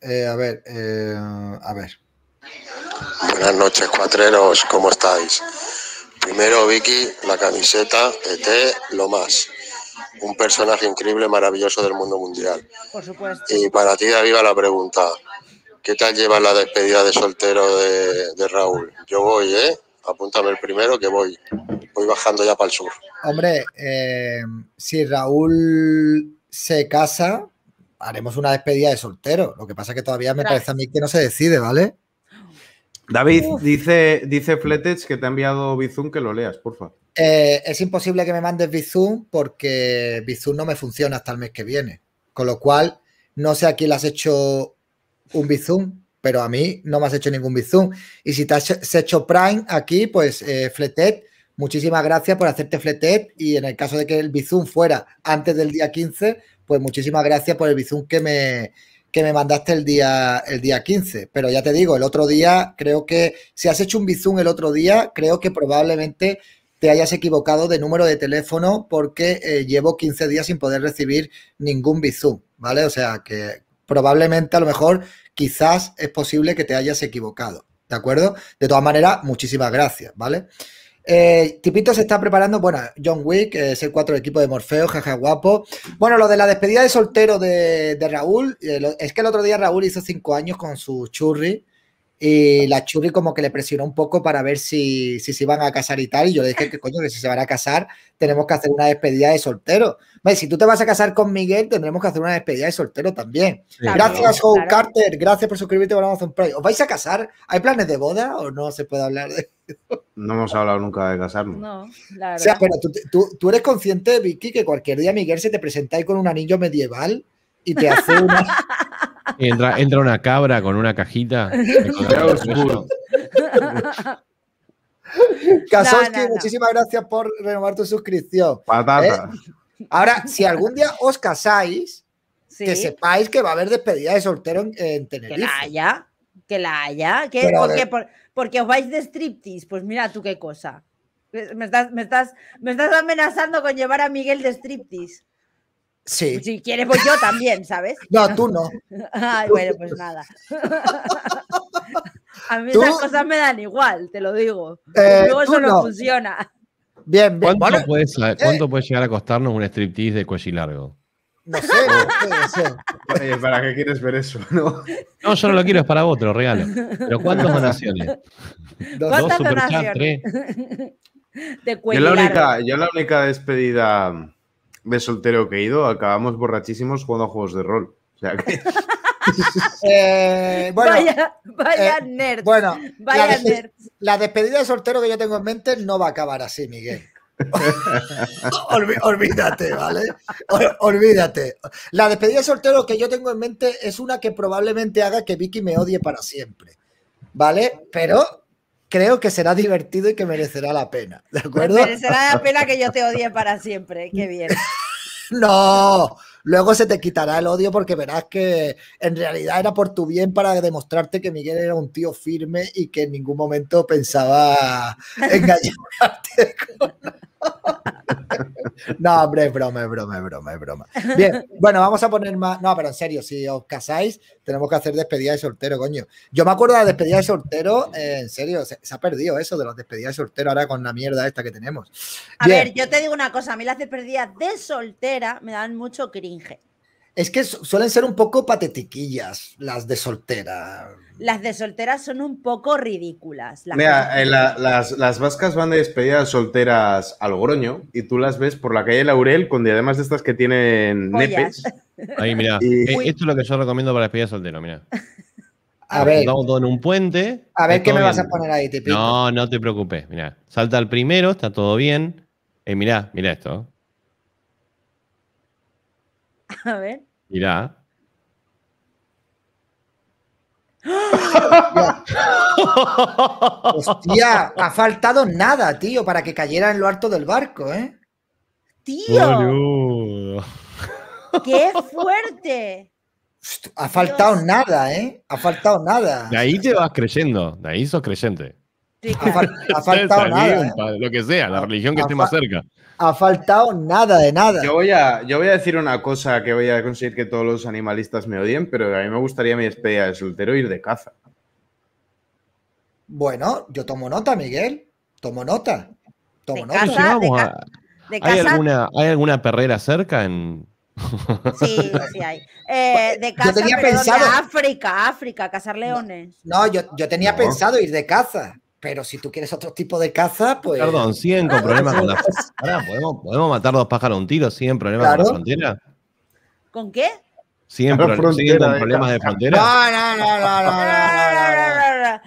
Eh, a ver, eh, a ver. Buenas noches, cuatreros, ¿cómo estáis? Primero, Vicky, la camiseta de lo más. Un personaje increíble, maravilloso del mundo mundial. Por supuesto. Y para ti, arriba la pregunta. ¿Qué tal lleva la despedida de soltero de, Raúl? Yo voy, ¿eh? apúntame el primero que voy, voy bajando ya para el sur. Hombre, eh, si Raúl se casa, haremos una despedida de soltero. Lo que pasa es que todavía me parece a mí que no se decide, ¿vale? David, dice, dice Fletech que te ha enviado Bizum que lo leas, por favor. Eh, es imposible que me mandes Bizum porque Bizum no me funciona hasta el mes que viene. Con lo cual, no sé a quién le has hecho un Bizum, pero a mí no me has hecho ningún Bizum. Y si te has hecho Prime aquí, pues eh, muchísimas gracias por hacerte Fletet. Y en el caso de que el Bizum fuera antes del día 15, pues muchísimas gracias por el bizum que me, mandaste el día, el día 15. Pero ya te digo, el otro día creo que, si has hecho un bizum el otro día, creo que probablemente te hayas equivocado de número de teléfono porque eh, llevo 15 días sin poder recibir ningún bizum, ¿vale? O sea que probablemente a lo mejor quizás es posible que te hayas equivocado, ¿de acuerdo? De todas maneras, muchísimas gracias, ¿vale? Eh, Tipito se está preparando, bueno, John Wick, eh, es el cuatro del equipo de Morfeo, jaja guapo. Bueno, lo de la despedida de soltero de, Raúl, eh, es que el otro día Raúl hizo cinco años con su churri y la Churri como que le presionó un poco para ver si, si se iban a casar y tal. Y yo le dije que coño, que si se van a casar, tenemos que hacer una despedida de soltero. si tú te vas a casar con Miguel, tendremos que hacer una despedida de soltero también. Gracias, Joe Carter. Gracias por suscribirte a Amazon Prime. ¿Os vais a casar? ¿Hay planes de boda o no se puede hablar de eso? No hemos hablado nunca de casarnos. No, la verdad. O sea, pero tú, tú, tú eres consciente, Vicky, que cualquier día Miguel se te presenta ahí con un anillo medieval y te hace una. Entra, una cabra con una cajita. Kasoski, muchísimas gracias por renovar tu suscripción. Patata. ¿Eh? Ahora, si algún día os casáis, que sepáis que va a haber despedida de soltero en, Tenerife. Que la haya, que la haya. Que, porque, porque os vais de striptease. Pues mira tú qué cosa. Me estás, me, estás, me estás amenazando con llevar a Miguel de striptease. Sí. Si quieres, voy yo también, ¿sabes? No, tú no. Ay, bueno, pues nada. A mí esas cosas me dan igual, te lo digo. Eh, Luego eso no funciona. Bien, bien. ¿Cuánto, eh, ¿cuánto puede llegar a costarnos un striptease de cuello largo? No sé, no oh. sé. ¿Para qué quieres ver eso? No, no yo no lo quiero, es para vos, te lo regalo. Pero ¿cuántas donaciones? Dos donaciones? tres. De Yo la única despedida de soltero que he ido, acabamos borrachísimos jugando a juegos de rol. vaya, nerd. la, despedida de soltero que yo tengo en mente no va a acabar así, Miguel. olvídate, ¿vale? olvídate. La despedida de soltero que yo tengo en mente es una que probablemente haga que Vicky me odie para siempre, ¿vale? Pero creo que será divertido y que merecerá la pena. ¿De pues acuerdo? merecerá la pena que yo te odie para siempre. Qué bien. no, luego se te quitará el odio porque verás que en realidad era por tu bien para demostrarte que Miguel era un tío firme y que en ningún momento pensaba engañarte con... no, hombre, es broma, es broma, es broma, broma. Bien, bueno, vamos a poner más. No, pero en serio, si os casáis, tenemos que hacer despedida de soltero, coño. Yo me acuerdo de la despedida de soltero, eh, en serio, se, ha perdido eso de las despedidas de soltero ahora con la mierda esta que tenemos. A ver, yo te digo una cosa, a mí las despedidas de soltera me dan mucho cringe. Es que suelen ser un poco patetiquillas las de soltera las de solteras son un poco ridículas. Mira, eh, las, vascas van de despedidas solteras a Logroño y tú las ves por la calle Laurel con además de estas que tienen nepes. Ahí, mira, eh, esto es lo que yo recomiendo para despedida soltero, mira. A ver. Vamos en un puente. A ver qué me vas a poner ahí, No, no te preocupes, mira. Salta al primero, está todo bien. Eh, mira, mira esto. A ver. Mira Hostia, ha faltado nada, tío, para que cayera en lo alto del barco, ¿eh? ¡Tío! ¡Qué fuerte! Ha faltado nada, ¿eh? Ha faltado nada. De ahí te vas creyendo, de ahí sos creyente. Ha, faltado nada. ¿eh? Lo que sea, la religión que esté más cerca ha faltado nada de nada. Yo voy, a, yo voy a decir una cosa que voy a conseguir que todos los animalistas me odien, pero a mí me gustaría mi despedida de soltero ir de caza. Bueno, yo tomo nota, Miguel. Tomo nota. Tomo nota. ¿Hay, alguna, ¿Hay alguna perrera cerca en.? Sí, sí hay. Eh, de caza, yo África, África, cazar leones. No, yo, tenía pensado ir de caza. Pero si tú quieres otro tipo de caza, pues. Perdón, siguen con problemas con la frontera. ¿Podemos, ¿Podemos, matar dos pájaros a un tiro, siguen problemas con la frontera. ¿Con qué? Siguen, con problemas de frontera. No, no, no, no, no, no,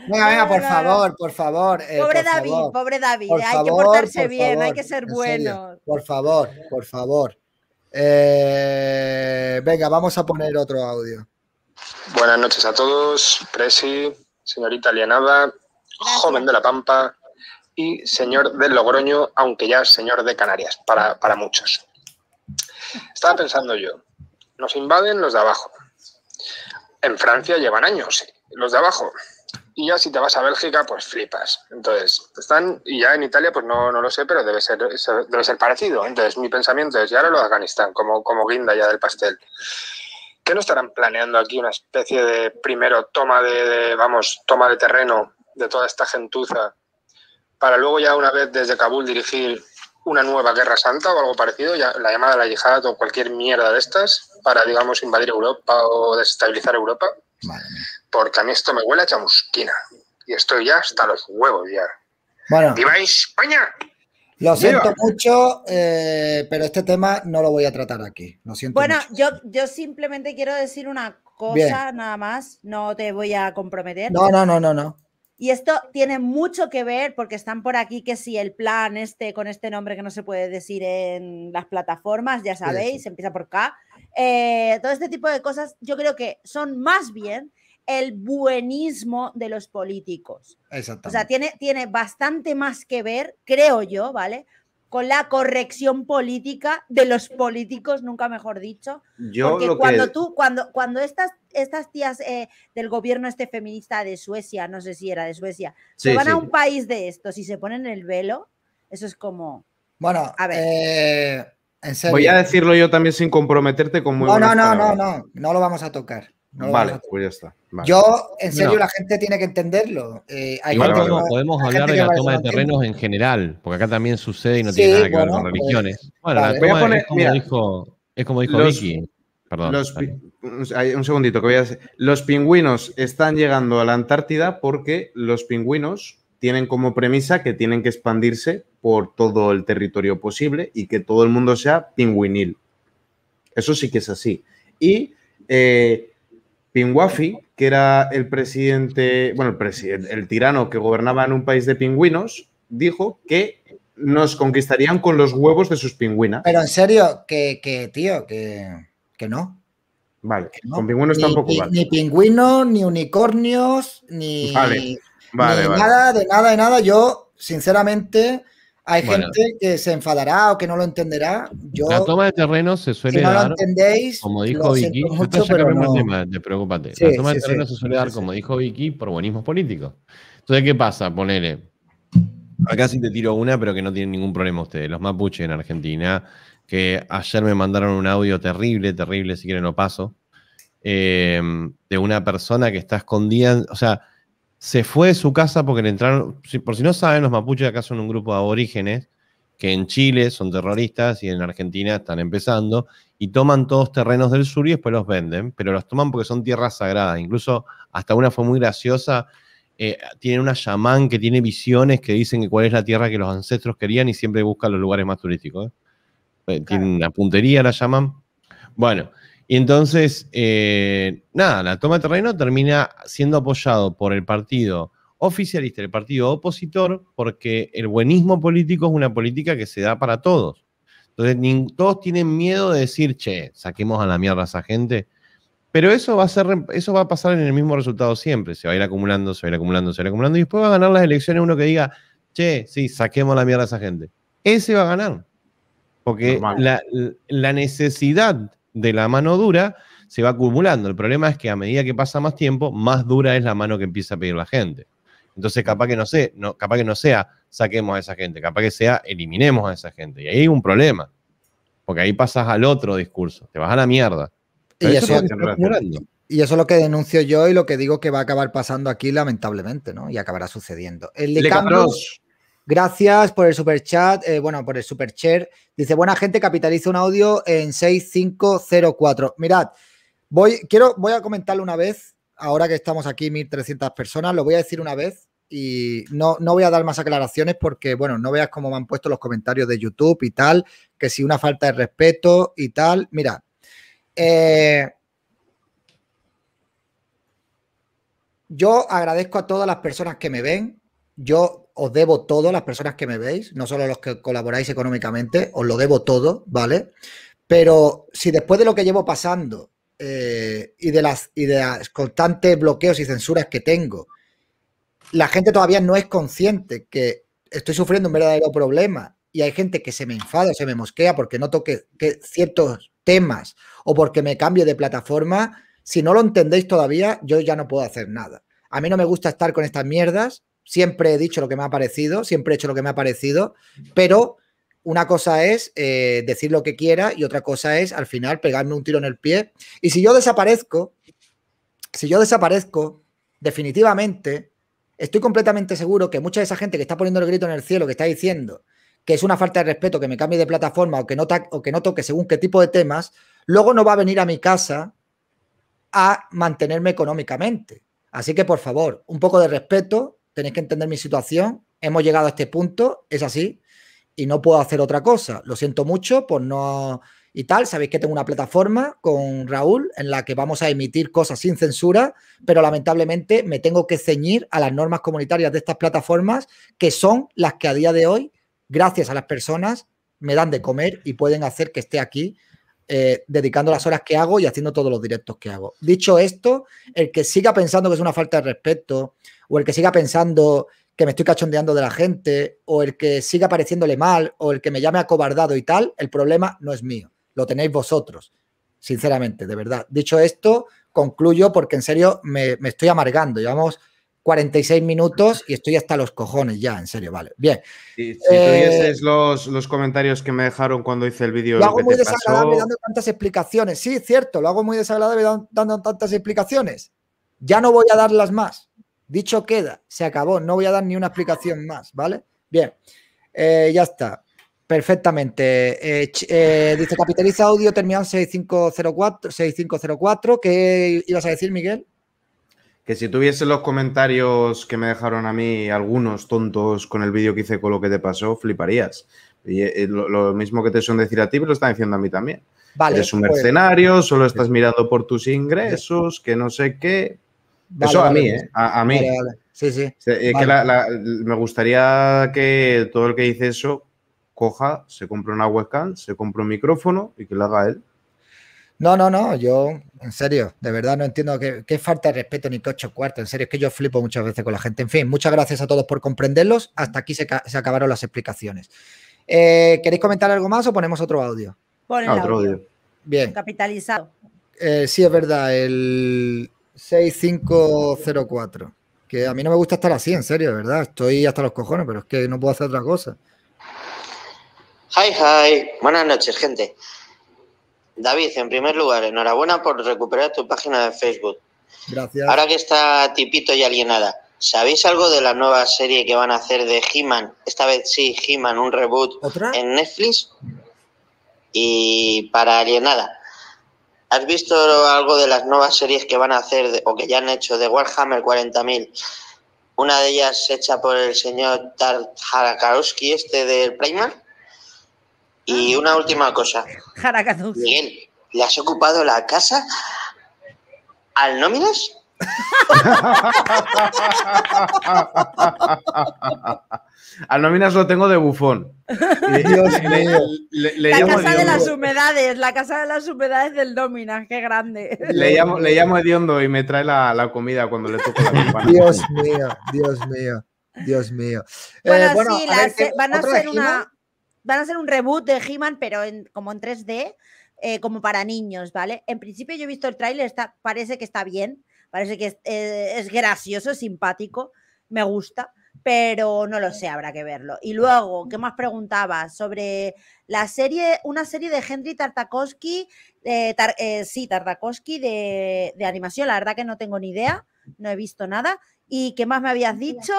Venga, venga, por favor, por favor. Eh, pobre David, pobre eh, David, hay que portarse bien, hay que ser bueno. Por favor, por favor. Eh, venga, vamos a poner otro audio. Buenas noches a todos, Presi, señorita Alianada, joven de La Pampa y señor del Logroño, aunque ya señor de Canarias, para, muchos. Estaba pensando yo, nos invaden los de abajo. En Francia llevan años, los de abajo. Y ya si te vas a Bélgica, pues flipas. Entonces, están, y ya en Italia, pues no, no lo sé, pero debe ser, debe ser parecido. Entonces, mi pensamiento es, ya ahora lo de Afganistán, como, como guinda ya del pastel. ¿Qué no estarán planeando aquí una especie de primero toma de, vamos, toma de terreno de toda esta gentuza, para luego ya una vez desde Kabul dirigir una nueva guerra santa o algo parecido, la llamada la yihad o cualquier mierda de estas, para, digamos, invadir Europa o desestabilizar Europa. Porque a mí esto me huele a chamusquina. Y estoy ya hasta los huevos ya. Bueno. ¡Viva España! Lo siento mucho, eh, pero este tema no lo voy a tratar aquí. Lo siento bueno, Yo, yo simplemente quiero decir una cosa nada más. No te voy a comprometer. No, no, no, no, no. Y esto tiene mucho que ver porque están por aquí que si el plan este con este nombre que no se puede decir en las plataformas, ya sabéis, empieza por acá. Eh, todo este tipo de cosas yo creo que son más bien el buenismo de los políticos. Exactamente. O sea, tiene, tiene bastante más que ver, creo yo, ¿vale? con la corrección política de los políticos, nunca mejor dicho. Yo Porque cuando tú, cuando, cuando estas, estas tías eh, del gobierno este feminista de Suecia, no sé si era de Suecia, se van a un país de estos y se ponen el velo, eso es como... Bueno, a ver. Eh, Voy a decirlo yo también sin comprometerte con No, no, no, no, no, no lo vamos a tocar vale, pues ya está. Yo, en serio, la gente tiene que entenderlo. podemos, hablar de la toma de terrenos en general, porque acá también sucede y no tiene nada que ver con pues, religiones. bueno, la toma, es, como dijo, es como dijo Vicky. Perdón. un segundito, que voy a decir. Los pingüinos están llegando a la Antártida porque los pingüinos tienen como premisa que tienen que expandirse por todo el territorio posible y que todo el mundo sea pingüinil. Eso sí que es así. Y eh, Pinguafi, que era el presidente, bueno, el, presidente, el tirano que gobernaba en un país de pingüinos, dijo que nos conquistarían con los huevos de sus pingüinas. Pero en serio, que, tío, que, que no. Vale, con pingüinos tampoco ni, vale. Ni pingüinos, ni unicornios, ni, nada, de nada, de nada. Yo, sinceramente, hay gente que se enfadará o que no lo entenderá. Yo, la toma de terreno se suele no entendéis, como dijo Vicky, la toma de se suele dar, como dijo Vicky, por buenismo políticos. Entonces, ¿qué pasa? Ponele. Acá sí te tiro una, pero que no tienen ningún problema ustedes. Los mapuches en Argentina, que ayer me mandaron un audio terrible, terrible, si quieren lo paso, eh, de una persona que está escondida. O sea, se fue de su casa porque le entraron, por si no saben, los mapuches acá son un grupo de aborígenes que en Chile son terroristas y en Argentina están empezando y toman todos terrenos del sur y después los venden, pero los toman porque son tierras sagradas. Incluso hasta una fue muy graciosa, eh, tienen una chamán que tiene visiones que dicen que cuál es la tierra que los ancestros querían y siempre busca los lugares más turísticos. ¿eh? Eh, tienen una puntería la llaman. Bueno, y entonces, eh, nada, la toma de terreno termina siendo apoyado por el partido oficialista, el partido opositor, porque el buenismo político es una política que se da para todos. Entonces, todos tienen miedo de decir, che, saquemos a la mierda esa gente. Pero eso va, a ser, eso va a pasar en el mismo resultado siempre. Se va a ir acumulando, se va a ir acumulando, se va a ir acumulando. Y después va a ganar las elecciones uno que diga, che, sí, saquemos a la mierda esa gente. Ese va a ganar. Porque la necesidad de la mano dura se va acumulando. El problema es que a medida que pasa más tiempo, más dura es la mano que empieza a pedir la gente. Entonces, capaz que no, sé, no, capaz que no sea saquemos a esa gente, capaz que sea eliminemos a esa gente. Y ahí hay un problema, porque ahí pasas al otro discurso, te vas a la mierda. y eso, es lo que denuncio yo y lo que digo que va a acabar pasando aquí, lamentablemente, ¿no? Y acabará sucediendo. El Gracias por el super chat, eh, bueno, por el super share. Dice, buena gente, capitaliza un audio en 6504. Mirad, voy, quiero, voy a comentarlo una vez, ahora que estamos aquí 1300 personas, lo voy a decir una vez y no, voy a dar más aclaraciones porque, bueno, no veas cómo me han puesto los comentarios de YouTube y tal, que si una falta de respeto y tal. Mirad, eh, yo agradezco a todas las personas que me ven. Yo os debo todo a las personas que me veis, no solo los que colaboráis económicamente, os lo debo todo, ¿vale? Pero si después de lo que llevo pasando eh, y, de las, constantes bloqueos y censuras que tengo, la gente todavía no es consciente que estoy sufriendo un verdadero problema y hay gente que se me enfada o se me mosquea porque no toque ciertos temas o porque me cambio de plataforma, si no lo entendéis todavía, yo ya no puedo hacer nada. A mí no me gusta estar con estas mierdas Siempre he dicho lo que me ha parecido, siempre he hecho lo que me ha parecido, pero una cosa es eh, decir lo que quiera y otra cosa es al final pegarme un tiro en el pie. Y si yo desaparezco, si yo desaparezco, definitivamente, estoy completamente seguro que mucha de esa gente que está poniendo el grito en el cielo, que está diciendo que es una falta de respeto que me cambie de plataforma o que no, o que no toque según qué tipo de temas, luego no va a venir a mi casa a mantenerme económicamente. Así que, por favor, un poco de respeto, tenéis que entender mi situación, hemos llegado a este punto, es así, y no puedo hacer otra cosa. Lo siento mucho, pues no... Y tal, sabéis que tengo una plataforma con Raúl en la que vamos a emitir cosas sin censura, pero lamentablemente me tengo que ceñir a las normas comunitarias de estas plataformas, que son las que a día de hoy, gracias a las personas, me dan de comer y pueden hacer que esté aquí eh, dedicando las horas que hago y haciendo todos los directos que hago. Dicho esto, el que siga pensando que es una falta de respeto, o el que siga pensando que me estoy cachondeando de la gente, o el que siga pareciéndole mal, o el que me llame acobardado y tal, el problema no es mío, lo tenéis vosotros, sinceramente, de verdad. Dicho esto, concluyo porque en serio me, me estoy amargando. Llevamos 46 minutos y estoy hasta los cojones ya, en serio, vale. Bien. Si, eh, si los, comentarios que me dejaron cuando hice el vídeo. Lo hago muy desagradable dando tantas explicaciones. Sí, cierto, lo hago muy desagradable dando, tantas explicaciones. Ya no voy a darlas más. Dicho queda, se acabó, no voy a dar ni una explicación más, ¿vale? Bien, eh, ya está. Perfectamente. Eh, dice capitaliza audio terminado 6504, 6504. ¿Qué ibas a decir, Miguel? si tuviese los comentarios que me dejaron a mí algunos tontos con el vídeo que hice con lo que te pasó, fliparías. Y, eh, eh, lo, mismo que te son decir a ti, lo están diciendo a mí también. Vale, Eres un pues mercenario, solo estás mirado por tus ingresos, que no sé qué. Eso a mí, ¿eh? A, mí. Sí, sí. me gustaría que todo el que dice eso coja, se compre una webcam, se compre un micrófono y que lo haga él. No, no, no, yo en serio, de verdad no entiendo qué, falta de respeto ni que ocho cuartos. En serio, es que yo flipo muchas veces con la gente. En fin, muchas gracias a todos por comprenderlos. Hasta aquí se, acabaron las explicaciones. Eh, ¿Queréis comentar algo más o ponemos otro audio? Ponemos ah, otro audio. Bien. Capitalizado. Eh, sí, es verdad, el 6504. Que a mí no me gusta estar así, en serio, de verdad. Estoy hasta los cojones, pero es que no puedo hacer otra cosa. Hi, hi. Buenas noches, gente. David, en primer lugar, enhorabuena por recuperar tu página de Facebook. Gracias. Ahora que está tipito y alienada, ¿sabéis algo de la nueva serie que van a hacer de He-Man? Esta vez sí, He-Man, un reboot en Netflix. Y para alienada, ¿has visto algo de las nuevas series que van a hacer o que ya han hecho de Warhammer 40.000? Una de ellas hecha por el señor Tartarakowski, este del Primark? Y ah. una última cosa. Bien, ¿le has ocupado la casa al nóminas? al nóminas lo tengo de bufón. le, la casa de las humedades, la casa de las humedades del nóminas, qué grande. Le llamo, le llamo Ediondo y me trae la, comida cuando le toco la campana. Dios mío, Dios mío, Dios mío. Eh, bueno, sí, van a ser una van a ser un reboot de He-Man, pero en, como en 3D, eh, como para niños, ¿vale? En principio yo he visto el tráiler, parece que está bien, parece que es, eh, es gracioso, simpático, me gusta, pero no lo sé, habrá que verlo. Y luego, ¿qué más preguntabas? Sobre la serie, una serie de Henry Tartakovsky, eh, sí, Tartakovsky de, de, animación, la verdad que no tengo ni idea, no he visto nada. ¿Y qué más me habías dicho?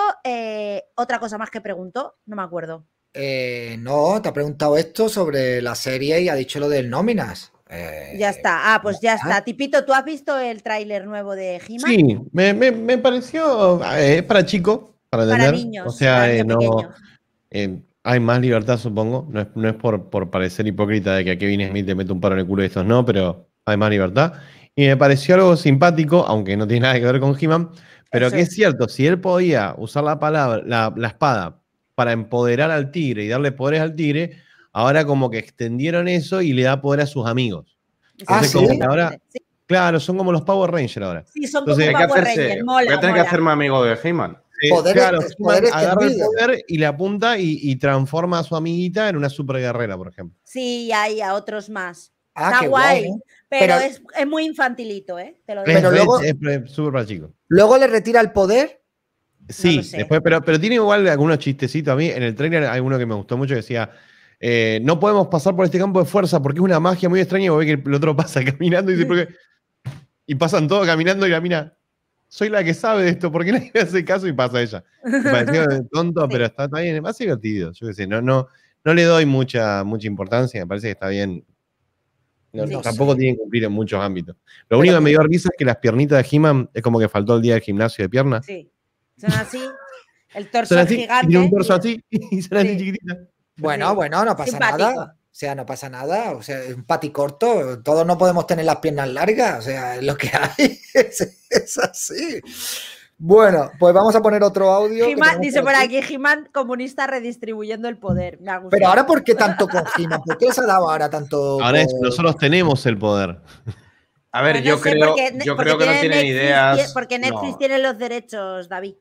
otra cosa más que preguntó, no me acuerdo. Eh, no, te ha preguntado esto sobre la serie y ha dicho lo del nóminas. Eh, ya está, ah, pues ya está. Tipito, ¿tú has visto el tráiler nuevo de He-Man? Sí, me, pareció, eh, es para chico, para, niños. O sea, no, hay más libertad, supongo. No es, por, parecer hipócrita de que a Kevin Smith Te mete un paro en el culo de estos no, pero hay más libertad. Y me pareció algo simpático, aunque no tiene nada que ver con He-Man, pero que es. cierto, si él podía usar la palabra, la, la espada para empoderar al tigre y darle poderes al tigre, ahora como que extendieron eso y le da poder a sus amigos. ah, ¿sí? ahora, Claro, son como los Power Rangers ahora. Sí, son como como Power Rangers. Mola, voy a tener que hacerme amigo de He-Man. claro, poder y le apunta y, transforma a su amiguita en una super guerrera, por ejemplo. Sí, hay a otros más. Ah, Está guay. ¿eh? Pero, es, muy infantilito, ¿eh? Te lo digo. Pero luego, es, Luego le retira el poder Sí, después, pero, tiene igual algunos chistecitos. A mí en el trailer hay uno que me gustó mucho que decía, eh, no podemos pasar por este campo de fuerza porque es una magia muy extraña y vos que el otro pasa caminando y dice, pasan todos caminando y la mina, soy la que sabe de esto, porque nadie hace caso y pasa ella? Me pareció tonto, pero está, también bien, más divertido. Yo qué sé, no, no, no le doy mucha, mucha importancia, me parece que está bien. tampoco tiene tienen que cumplir en muchos ámbitos. Lo único que me dio risa es que las piernitas de he es como que faltó el día del gimnasio de piernas. Sí. Son así, el torso gigante. un torso así Bueno, bueno, no pasa nada. O sea, no pasa nada. O sea, es un pati corto. Todos no podemos tener las piernas largas. O sea, es lo que hay. Es, así. Bueno, pues vamos a poner otro audio. dice por aquí, Jimán comunista redistribuyendo el poder. Pero ahora, ¿por qué tanto con ¿Por qué se ha dado ahora tanto? Ahora es, nosotros tenemos el poder. A ver, yo, creo, yo creo que no tienen ideas. Porque Netflix tiene los derechos, David.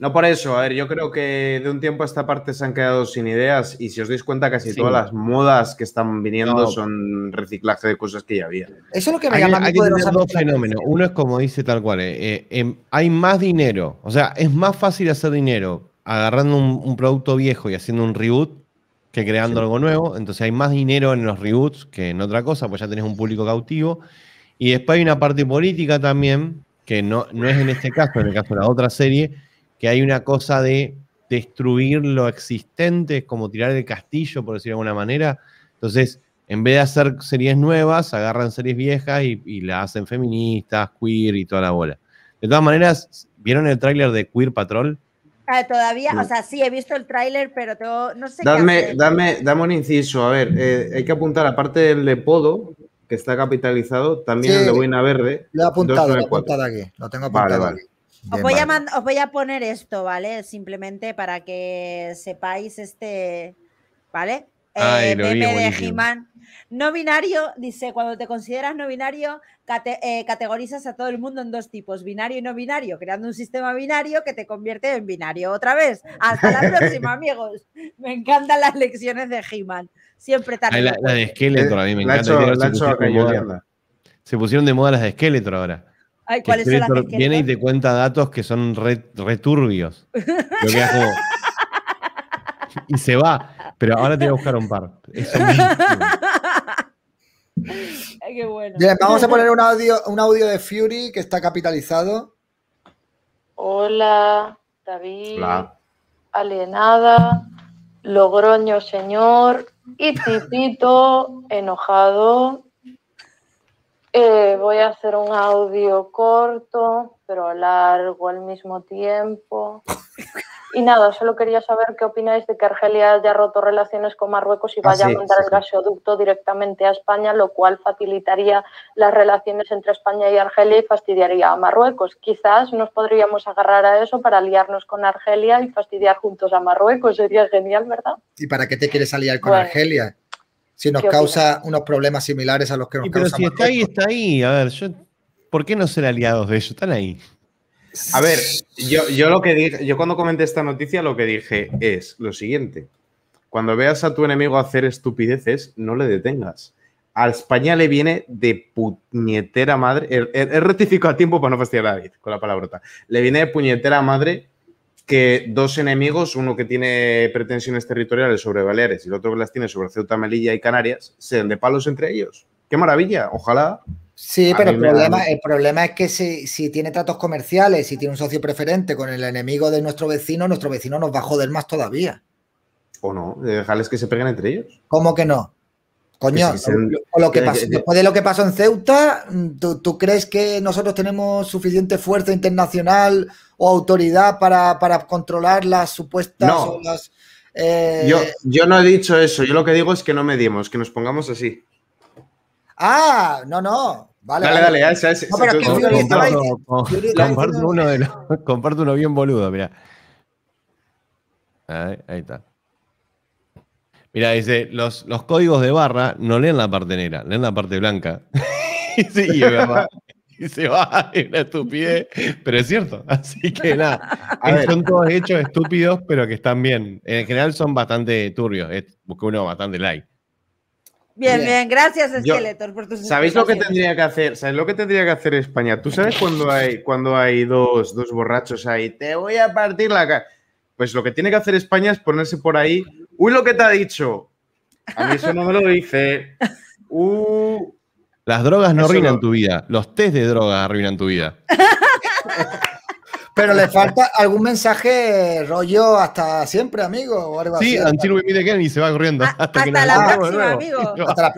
No por eso, a ver, yo creo que de un tiempo a esta parte se han quedado sin ideas y si os dais cuenta casi todas las modas que están viniendo son reciclaje de cosas que ya había. Eso es lo que me hay, llama hay, hay de los dos fenómenos. Uno es como dice tal cual, eh, eh, em, hay más dinero, o sea, es más fácil hacer dinero agarrando un, producto viejo y haciendo un reboot que creando algo nuevo. Entonces hay más dinero en los reboots que en otra cosa, pues ya tenés un público cautivo. Y después hay una parte política también, que no, no es en este caso, en el caso de la otra serie que hay una cosa de destruir lo existente, es como tirar el castillo, por decirlo de alguna manera. Entonces, en vez de hacer series nuevas, agarran series viejas y, y la hacen feministas, queer y toda la bola. De todas maneras, ¿vieron el tráiler de Queer Patrol? Ah, todavía, o sea, sí, he visto el tráiler, pero no sé dame, qué dame, dame un inciso, a ver, eh, hay que apuntar, aparte del de que está capitalizado, también el de Buena Verde. Lo he apuntado, lo he apuntado aquí, lo tengo apuntado. Os voy, a voy, a poner esto, ¿vale? Simplemente para que sepáis este, ¿vale? Eh, de He-Man. No binario, dice, cuando te consideras no binario, eh, categorizas a todo el mundo en dos tipos, binario y no binario, creando un sistema binario que te convierte en binario. Otra vez, hasta la próxima, amigos. Me encantan las lecciones de He-Man. Siempre tan... Ay, la, de Skeletor a mí me encanta. se, pusieron de moda las de esqueletro ahora viene y te cuenta datos que son returbios. y se va. Pero ahora te voy a buscar un par. vamos a poner un audio, un audio de Fury que está capitalizado. Hola, David. Alienada. Logroño, señor. Y Tipito, enojado. Eh, voy a hacer un audio corto, pero largo al mismo tiempo. Y nada, solo quería saber qué opináis de que Argelia haya roto relaciones con Marruecos y vaya a mandar el gasoducto directamente a España, lo cual facilitaría las relaciones entre España y Argelia y fastidiaría a Marruecos. Quizás nos podríamos agarrar a eso para aliarnos con Argelia y fastidiar juntos a Marruecos. Sería genial, ¿verdad? ¿Y para qué te quieres aliar con Argelia? si nos causa unos problemas similares a los que nos pero si está ahí, está ahí. A ver, ¿por qué no ser aliados de eso? Están ahí. A ver, yo, lo que dije, yo cuando comenté esta noticia lo que dije es lo siguiente. Cuando veas a tu enemigo hacer estupideces, no le detengas. A España le viene de puñetera madre. He er, er, er, rectificado a tiempo para no fastidiar a David con la palabrota. Le viene de puñetera madre que dos enemigos, uno que tiene pretensiones territoriales sobre Baleares y el otro que las tiene sobre Ceuta, Melilla y Canarias, se den de palos entre ellos. ¡Qué maravilla! Ojalá. Sí, pero el problema, es que si, tiene tratos comerciales, si tiene un socio preferente con el enemigo de nuestro vecino, nuestro vecino nos va a joder más todavía. ¿O no? Dejarles eh, que se peguen entre ellos. ¿Cómo que no? Coño, lo después de lo que pasó en Ceuta, mm, ¿tú, crees que nosotros tenemos suficiente fuerza internacional o autoridad para, controlar las supuestas no. Eh? yo, yo no he dicho eso, yo lo que digo es que no medimos, que nos pongamos así. Ah, no, no. Vale, dale, dale, No, pero es que comparto, uno comparto uno bien boludo, mira. ahí está. Mira, dice, los, los códigos de barra no leen la parte negra, leen la parte blanca. se y, y se va, es una estupidez, pero es cierto. Así que nada, eh, son todos hechos estúpidos, pero que están bien. En general son bastante turbios, busqué uno bastante light. Bien, bien, gracias Skeletor por tus ¿Sabéis lo que tendría que hacer? ¿Sabéis lo que tendría que hacer España? ¿Tú sabes cuando hay, cuando hay dos, dos borrachos ahí? Te voy a partir la cara. Pues lo que tiene que hacer España es ponerse por ahí Uy, lo que te ha dicho. A mí eso no me lo dice. Las drogas no arruinan tu vida. Los test de drogas arruinan tu vida. Pero le falta algún mensaje rollo hasta siempre, amigo. sí, Antino me pide que y se va corriendo. Ah, hasta, la próxima, amigos.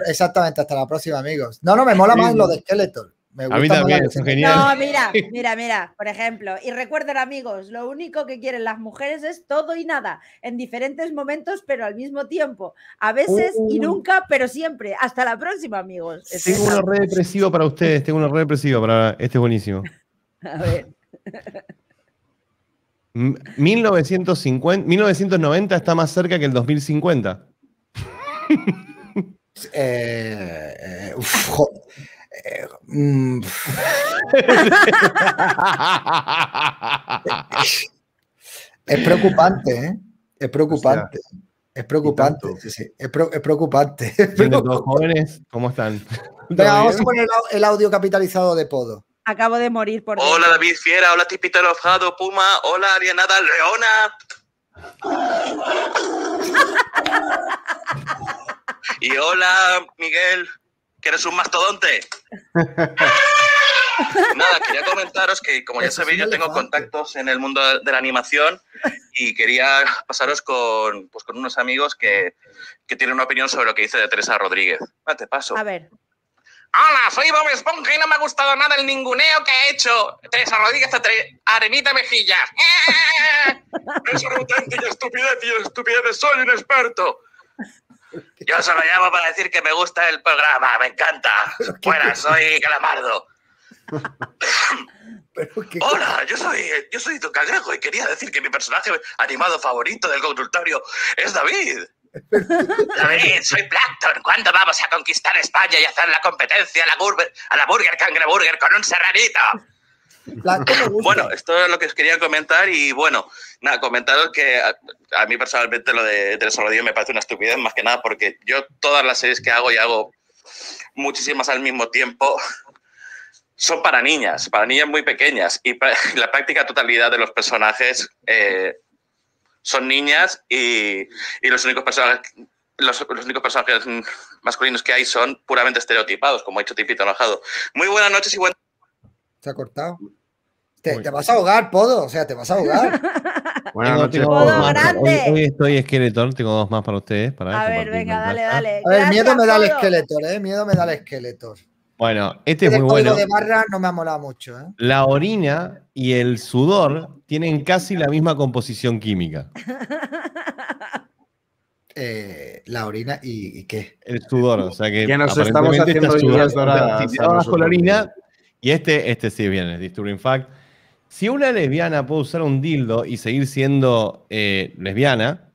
Exactamente, hasta la próxima, amigos. No, no, me mola más lo de Skeletor a mí también, son genial. No, mira, mira, mira, por ejemplo. Y recuerden, amigos, lo único que quieren las mujeres es todo y nada, en diferentes momentos, pero al mismo tiempo. A veces y uh. nunca, pero siempre. Hasta la próxima, amigos. Tengo uno re depresivo para ustedes, tengo uno represivo para. Este es buenísimo. a ver. 1950, 1990 está más cerca que el 2050. Mm, es ¿eh? preocupante, Es preocupante. es preocupante, Es, preocupante. Los jóvenes, ¿cómo están? vamos a el audio capitalizado de Podo. Acabo de morir por. Hola David Fiera, hola Tipito enojado, Puma, hola Arianada Leona. y hola Miguel que eres un mastodonte. Nada, quería comentaros que, como ya sabéis, yo tengo contactos en el mundo de la animación y quería pasaros pues, con, unos amigos que, que, tienen una opinión sobre lo que dice de Teresa Rodríguez. Ah, te paso. A ver. Hola, soy Bob Esponja y no me ha gustado nada el ninguneo que ha hecho Teresa Rodríguez a Arenita Mejilla. Es una y estupidez y estupidez soy un experto. Yo solo llamo para decir que me gusta el programa, me encanta. Bueno, soy Calamardo. Hola, yo soy, yo soy Don Cangrejo y quería decir que mi personaje animado favorito del consultorio es David. David, soy Plankton. ¿Cuándo vamos a conquistar España y hacer la competencia a la, burger, a Burger Cangreburger con un serranito? Bueno, esto es lo que os quería comentar y bueno, nada, comentaros que a mí personalmente lo de Tres me parece una estupidez, más que nada porque yo todas las series que hago y hago muchísimas al mismo tiempo son para niñas, para niñas muy pequeñas y la práctica totalidad de los personajes eh, son niñas y, los únicos personajes los, únicos personajes masculinos que hay son puramente estereotipados, como ha dicho Tipito Enojado. Muy buenas noches y buen... ¿Se ha cortado? Te, te, vas a ahogar, Podo, o sea, te vas a ahogar. Bueno, tengo, Hoy, estoy esqueleto, tengo dos más para ustedes. Para a ver, venga, dale, dale. A ver, miedo me da el esqueleto, ¿eh? Miedo me da el esqueleto. Bueno, este es este muy bueno. de barra no me ha molado mucho. ¿eh? La orina y el sudor tienen casi la misma composición química. Eh, la orina y, qué? El sudor, o sea que. Ya nos estamos haciendo sudor con la orina, y este, este sí viene, Disturbing Fact. Si una lesbiana puede usar un dildo y seguir siendo eh, lesbiana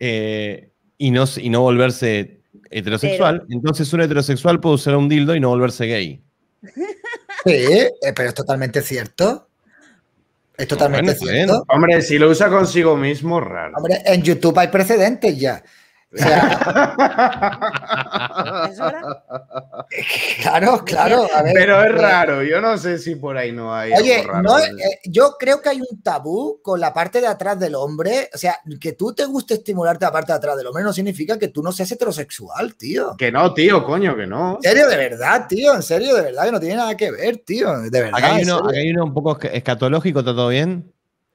eh, y, no, y no volverse heterosexual, entonces un heterosexual puede usar un dildo y no volverse gay. Sí, eh, pero es totalmente cierto. Es totalmente cierto. Hombre, si lo usa consigo mismo, raro. Hombre, en YouTube hay precedentes ya. Claro, claro. pero es raro, yo no sé si por ahí no hay. Oye, eh, yo creo que hay un tabú con la parte de atrás del hombre. O sea, que tú te guste estimularte la parte de atrás del hombre no significa que tú no seas heterosexual, tío. Que no, tío, coño, que no. En serio, de verdad, tío, en serio, de verdad, que no tiene nada que ver, tío. De verdad. Acá hay uno, hay uno un poco escatológico, ¿todo bien?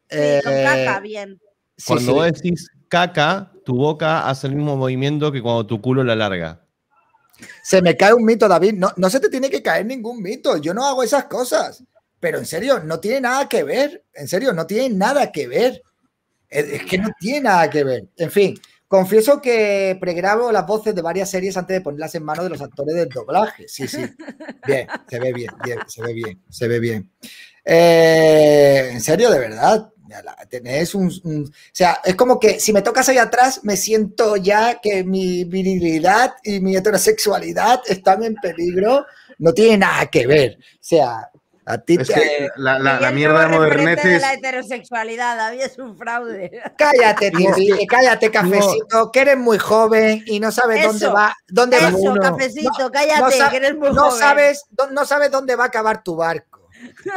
Sí, con eh, caca, bien. Cuando decís caca, tu boca hace el mismo movimiento que cuando tu culo la larga. Se me cae un mito, David. No, se te tiene que caer ningún mito. Yo no hago esas cosas. Pero en serio, no tiene nada que ver. En serio, no tiene nada que ver. Es que no tiene nada que ver. En fin, confieso que pregrabo las voces de varias series antes de ponerlas en manos de los actores del doblaje. Sí, sí. Bien, se ve bien, se ve bien, se ve bien. Eh, en serio, de verdad un, un, O sea, es como que si me tocas ahí atrás, me siento ya que mi virilidad y mi heterosexualidad están en peligro. No tiene nada que ver. O sea, a ti que la, la, mierda de la heterosexualidad, David es un fraude. Cállate, tío, cállate, cafecito, que eres muy joven y no sabes dónde va. Dónde eso, va cafecito, cállate, eres muy joven. Sabes, no sabes dónde va a acabar tu barco.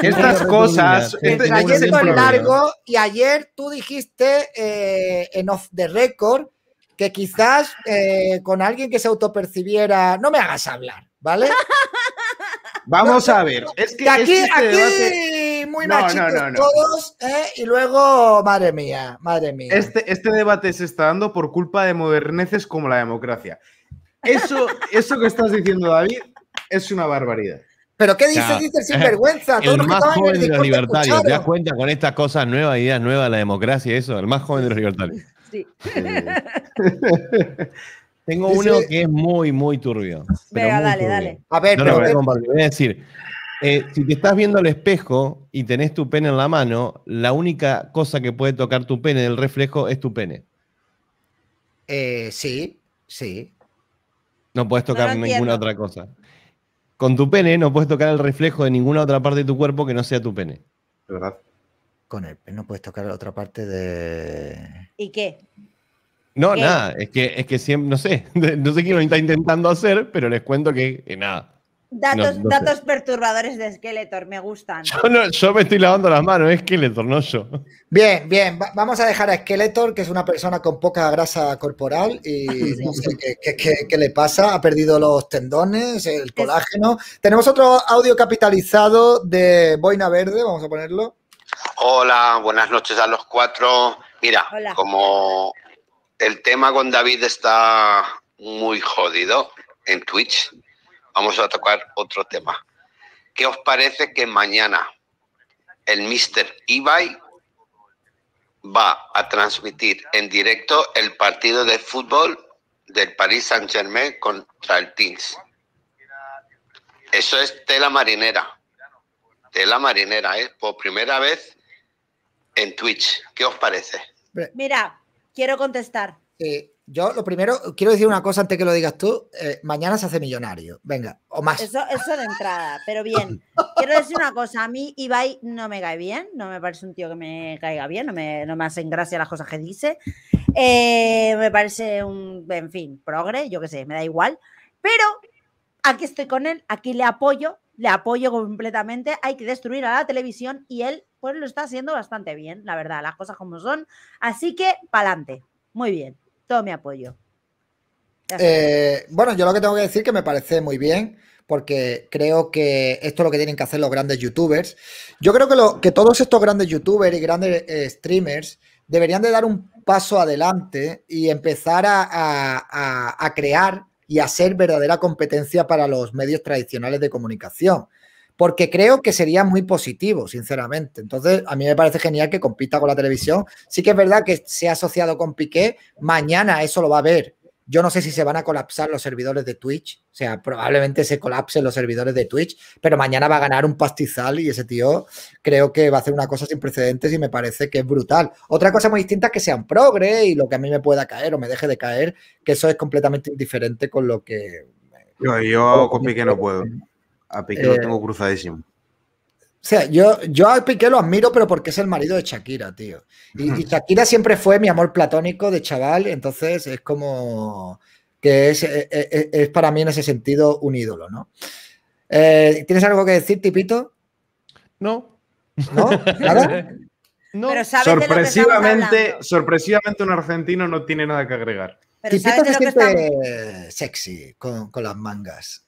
Estas cosas. El largo y ayer tú dijiste eh, en off the record que quizás eh, con alguien que se autopercibiera, no me hagas hablar, ¿vale? Vamos a ver. aquí, este aquí muy no, todos, eh, y luego, madre mía, madre mía. Este, este debate se está dando por culpa de moderneces como la democracia. Eso, eso que estás diciendo, David, es una barbaridad. Pero ¿qué dice Dice sinvergüenza? el más joven de los libertarios, ya cuenta con estas cosas nuevas, ideas nuevas, la democracia y eso? El más joven de los libertarios. Eh. Tengo uno que es muy, muy turbio. Venga, dale, dale. A ver, no, voy a decir, eh, si te estás viendo al espejo y tenés tu pene en la mano, la única cosa que puede tocar tu pene el reflejo es tu pene. Eh, sí, sí. No puedes tocar ninguna otra cosa. Con tu pene no puedes tocar el reflejo de ninguna otra parte de tu cuerpo que no sea tu pene. ¿Verdad? Con el pene no puedes tocar la otra parte de. ¿Y qué? No, eh. nada, es que, es que siempre, no sé, no sé qué lo está intentando hacer, pero les cuento que nada. Datos, perturbadores de Skeletor, me gustan. Yo, me estoy lavando las manos, es Skeletor, Bien, bien, vamos a dejar a Skeletor, que es una persona con poca grasa corporal y no sé qué, le pasa, ha perdido los tendones, el colágeno. Tenemos otro audio capitalizado de Boina Verde, vamos a ponerlo. Hola, buenas noches a los cuatro. Mira, como el tema con David está muy jodido en Twitch, vamos a tocar otro tema. ¿Qué os parece que mañana el Mr. Ibai va a transmitir en directo el partido de fútbol del Paris Saint Germain contra el Teams? Eso es tela marinera. Tela marinera, ¿eh? Por primera vez en Twitch. ¿Qué os parece? Mira, quiero contestar. Sí. Yo lo primero, quiero decir una cosa antes que lo digas tú. Eh, mañana se hace millonario. Venga, o más. Eso, eso de entrada, pero bien. Quiero decir una cosa. A mí Ibai no me cae bien. No me parece un tío que me caiga bien. No me, no me hacen gracia las cosas que dice. Eh, me parece un, en fin, progre, yo qué sé, me da igual. Pero aquí estoy con él, aquí le apoyo, le apoyo completamente. Hay que destruir a la televisión y él, pues lo está haciendo bastante bien, la verdad, las cosas como son. Así que, pa'lante. Muy bien todo mi apoyo. Eh, bueno, yo lo que tengo que decir que me parece muy bien, porque creo que esto es lo que tienen que hacer los grandes youtubers. Yo creo que, lo, que todos estos grandes youtubers y grandes eh, streamers deberían de dar un paso adelante y empezar a crear y a ser verdadera competencia para los medios tradicionales de comunicación porque creo que sería muy positivo, sinceramente. Entonces, a mí me parece genial que compita con la televisión. Sí que es verdad que se ha asociado con Piqué, mañana eso lo va a ver. Yo no sé si se van a colapsar los servidores de Twitch, o sea, probablemente se colapsen los servidores de Twitch, pero mañana va a ganar un pastizal y ese tío creo que va a hacer una cosa sin precedentes y me parece que es brutal. Otra cosa muy distinta es que sean progre y lo que a mí me pueda caer o me deje de caer, que eso es completamente indiferente con lo que... yo con Piqué no puedo. A Piqué lo eh, tengo cruzadísimo. O sea, yo, yo a Piqué lo admiro, pero porque es el marido de Shakira, tío. Y, Shakira siempre fue mi amor platónico de chaval, entonces es como que es, eh, eh, para mí en ese sentido un ídolo, ¿no? ¿Tienes algo que decir, Tipito? No. ¿No? No. sorpresivamente, sorpresivamente un argentino no tiene nada que agregar. Tipito se siente sexy con, con las mangas.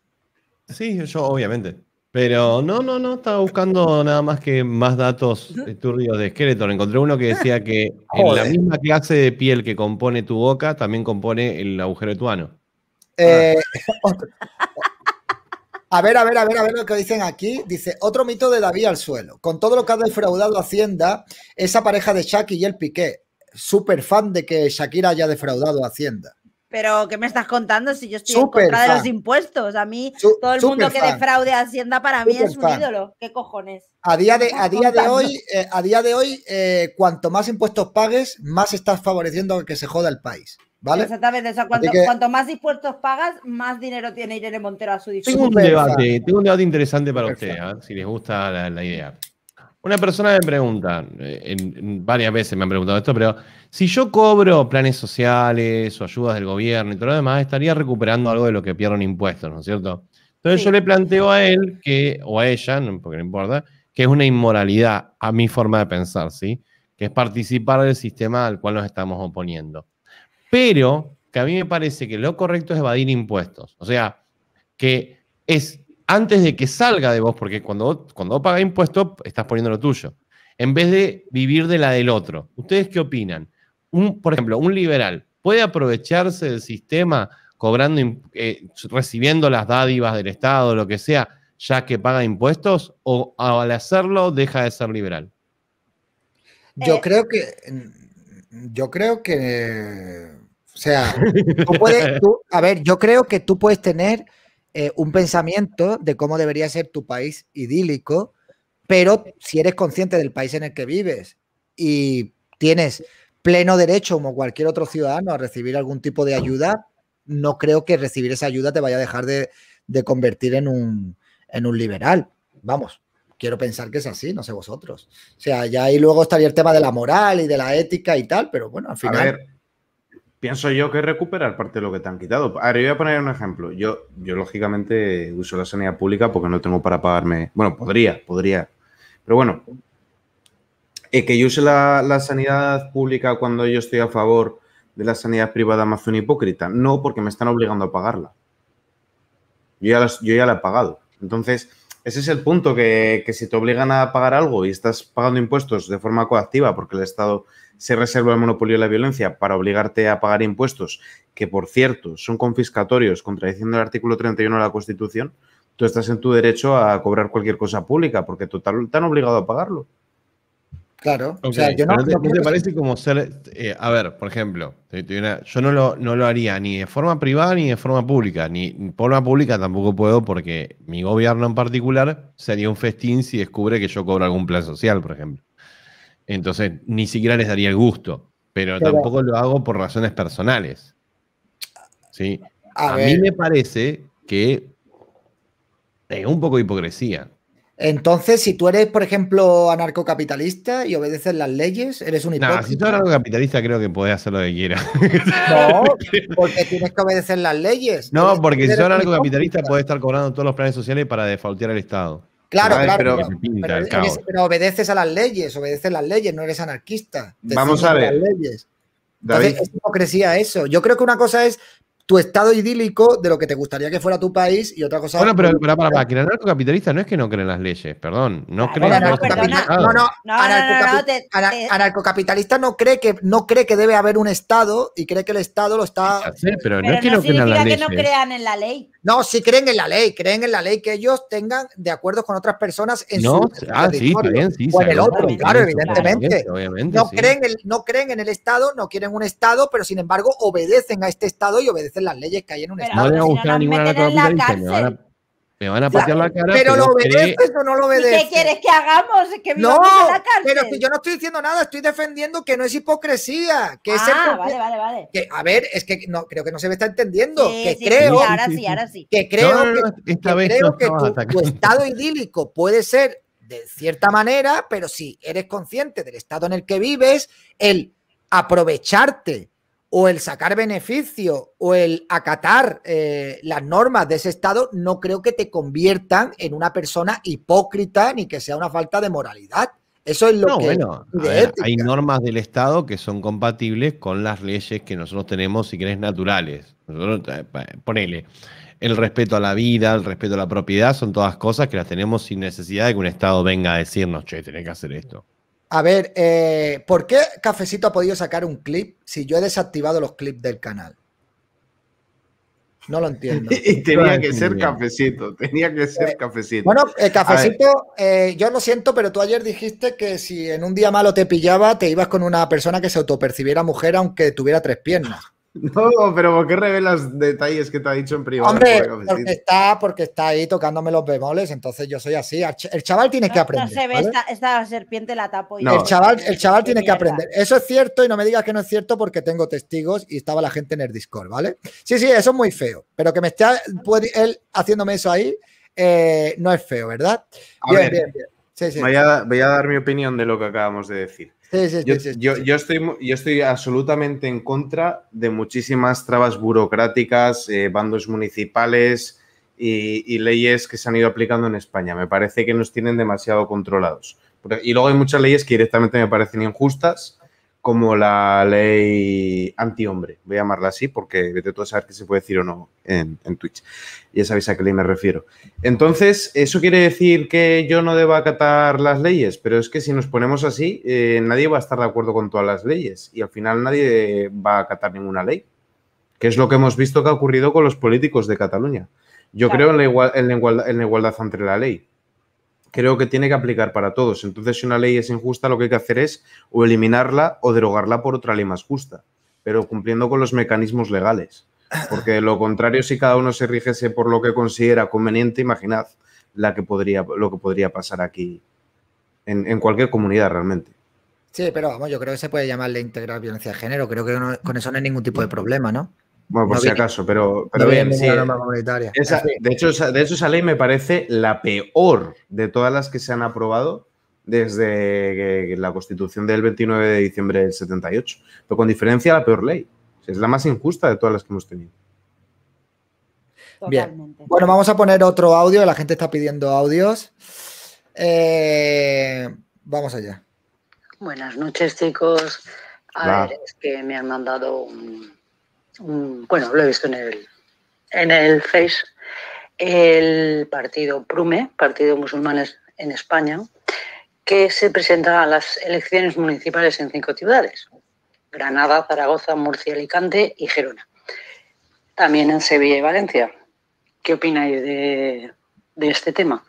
Sí, yo obviamente. Pero no, no, no, estaba buscando nada más que más datos eh, turbios de esqueleto. Encontré uno que decía que la misma clase de piel que compone tu boca, también compone el agujero de tu ano. Eh, ah. a ver, a ver, a ver, a ver lo que dicen aquí. Dice, otro mito de David al suelo. Con todo lo que ha defraudado Hacienda, esa pareja de Shakira y el Piqué, súper fan de que Shakira haya defraudado Hacienda. Pero, ¿qué me estás contando si yo estoy en contra de los impuestos? A mí, todo el mundo que defraude a Hacienda para mí es un ídolo. ¿Qué cojones? A día de, eh, a día de hoy, a día de hoy cuanto más impuestos pagues, más estás favoreciendo a que se joda el país. ¿Vale? Exactamente, cuanto, cuanto, más impuestos pagas, más dinero tiene Irene Montero a su disposición. Tengo un debate, interesante para ustedes, ¿eh? si les gusta la idea. Una persona me pregunta, eh, varias veces me han preguntado esto, pero si yo cobro planes sociales o ayudas del gobierno y todo lo demás, estaría recuperando algo de lo que pierdo impuestos, ¿no es cierto? Entonces yo le planteo a él que, o a ella, porque no importa, que es una inmoralidad a mi forma de pensar, ¿sí? Que es participar del sistema al cual nos estamos oponiendo. Pero que a mí me parece que lo correcto es evadir impuestos. O sea, que es antes de que salga de vos, porque cuando, cuando vos pagas impuestos, estás poniendo lo tuyo, en vez de vivir de la del otro. ¿Ustedes qué opinan? por ejemplo, un liberal puede aprovecharse del sistema cobrando, eh, recibiendo las dádivas del Estado, lo que sea, ya que paga impuestos, o al hacerlo deja de ser liberal. Yo eh, creo que, yo creo que, o sea, tú puedes, a ver, yo creo que tú puedes tener eh, un pensamiento de cómo debería ser tu país idílico, pero si eres consciente del país en el que vives y tienes pleno derecho, como cualquier otro ciudadano, a recibir algún tipo de ayuda, no creo que recibir esa ayuda te vaya a dejar de, convertir en un, en un liberal. Vamos, quiero pensar que es así, no sé vosotros. O sea, ya ahí luego estaría el tema de la moral y de la ética y tal, pero bueno, al final pienso yo que recuperar parte de lo que te han quitado. A ver, voy a poner un ejemplo. Yo, yo lógicamente, uso la sanidad pública porque no tengo para pagarme. Bueno, podría, podría. Pero bueno, eh, que yo use la, sanidad pública cuando yo estoy a favor de la sanidad privada más una hipócrita. No, porque me están obligando a pagarla. Yo ya, yo ya la he pagado. Entonces, ese es el punto, que, que si te obligan a pagar algo y estás pagando impuestos de forma coactiva porque el Estado se reserva el monopolio de la violencia para obligarte a pagar impuestos, que por cierto son confiscatorios, contradiciendo el artículo 31 de la Constitución, tú estás en tu derecho a cobrar cualquier cosa pública, porque total te obligado a pagarlo. Claro, o sea, yo no, parece como eh, a ver, por ejemplo, yo no lo, haría ni de forma privada ni de forma pública, ni forma pública tampoco puedo porque mi gobierno en particular sería un festín si descubre que yo cobro algún plan social, por ejemplo. Entonces, ni siquiera les daría el gusto, pero, tampoco lo hago por razones personales. A, mí me parece que es un poco hipocresía. Entonces, si tú eres, por ejemplo, anarcocapitalista y obedeces las leyes, eres un hipócrita. si tú eres anarcocapitalista, creo que podés hacer lo que quieras. No, porque tienes que obedecer las leyes. No, porque si tú eres anarcocapitalista, puedes estar cobrando todos los planes sociales para defaultear al Estado. Claro, claro. Pero, obedeces a las leyes, obedeces las leyes, no eres anarquista. Vamos a ver. Las leyes. es hipocresía eso. Yo creo que una cosa es tu estado idílico de lo que te gustaría que fuera tu país y otra cosa. Bueno, pero, para, que el anarcocapitalista no es que no creen las leyes, perdón. No ah, creen no, no, no, anarcocapitalista no cree que no cree que debe haber un Estado y cree que el Estado lo está. pero, no es que no, crean en la ley. No, sí creen en la ley, creen en la ley que ellos tengan de acuerdo con otras personas en no, su ah, sí, sí, o en el otro, claro, evidentemente. no, creen no creen en el Estado, no quieren un Estado, pero sin embargo obedecen a este Estado y obedecen las leyes que hay en un Estado. No Me van a, patear la cara. Pero, lo obedeces o no lo obedeces. ¿Qué quieres que hagamos? no, pero yo no estoy diciendo nada, estoy defendiendo que no es hipocresía. Que es ah, Que, a ver, es que no, creo que no se me está entendiendo. que creo. Que creo que, tu estado idílico puede ser de cierta manera, pero si eres consciente del estado en el que vives, el aprovecharte o el sacar beneficio o el acatar eh, las normas de ese Estado no creo que te conviertan en una persona hipócrita ni que sea una falta de moralidad. Eso es lo que... Bueno, hay normas del Estado que son compatibles con las leyes que nosotros tenemos, y que querés, naturales. Nosotros, eh, ponele, el respeto a la vida, el respeto a la propiedad, son todas cosas que las tenemos sin necesidad de que un Estado venga a decirnos, che, tenés que hacer esto. A ver, eh, ¿por qué Cafecito ha podido sacar un clip si yo he desactivado los clips del canal? No lo entiendo. tenía que ser cafecito, tenía que ser eh, cafecito. Bueno, eh, cafecito, yo lo siento, pero tú ayer dijiste que si en un día malo te pillaba, te ibas con una persona que se autopercibiera mujer aunque tuviera tres piernas. No, pero ¿por qué revelas detalles que te ha dicho en privado? Hombre, porque está, porque está ahí tocándome los bemoles, entonces yo soy así. El chaval tiene que aprender. No se ve, esta, serpiente la tapo yo. El chaval, el chaval tiene que aprender. Eso es cierto y no me digas que no es cierto porque tengo testigos y estaba la gente en el Discord, ¿vale? Sí, sí, eso es muy feo, pero que me esté él haciéndome eso ahí eh, no es feo, ¿verdad? bien, bien, bien. voy a dar mi opinión de lo que acabamos de decir yo, estoy, yo estoy absolutamente en contra de muchísimas trabas burocráticas, eh, bandos municipales y, leyes que se han ido aplicando en España. Me parece que nos tienen demasiado controlados. Y luego hay muchas leyes que directamente me parecen injustas como la ley antihombre, voy a llamarla así, porque vete tú a saber qué se puede decir o no en, Twitch. Ya sabéis a qué ley me refiero. Entonces, eso quiere decir que yo no deba acatar las leyes, pero es que si nos ponemos así, eh, nadie va a estar de acuerdo con todas las leyes y al final nadie va a acatar ninguna ley, que es lo que hemos visto que ha ocurrido con los políticos de Cataluña. Yo creo en la, igualdad, en la igualdad entre la ley creo que tiene que aplicar para todos. Entonces, si una ley es injusta, lo que hay que hacer es o eliminarla o derogarla por otra ley más justa, pero cumpliendo con los mecanismos legales. Porque de lo contrario, si cada uno se rigese por lo que considera conveniente, imaginad la que podría, lo que podría pasar aquí en, cualquier comunidad realmente. Sí, pero vamos, yo creo que se puede llamar ley integral violencia de género. Creo que con eso no hay ningún tipo de problema, ¿no? Bueno, por si acaso, pero, pero bien, de, hecho, esa, de esa ley me parece la peor de todas las que se han aprobado desde la Constitución del 29 de diciembre del 78. Pero con diferencia, la peor ley. Es la más injusta de todas las que hemos tenido. Bien. Bueno, vamos a poner otro audio. La gente está pidiendo audios. Eh, vamos allá. Buenas noches, chicos. A ver, es que me han mandado un, Mm, bueno, lo he visto en el, en el Face, el partido PRUME, Partido Musulmanes en España, que se presenta a las elecciones municipales en cinco ciudades, Granada, Zaragoza, Murcia, Alicante y Gerona. También en Sevilla y Valencia. ¿Qué opináis de, de este tema?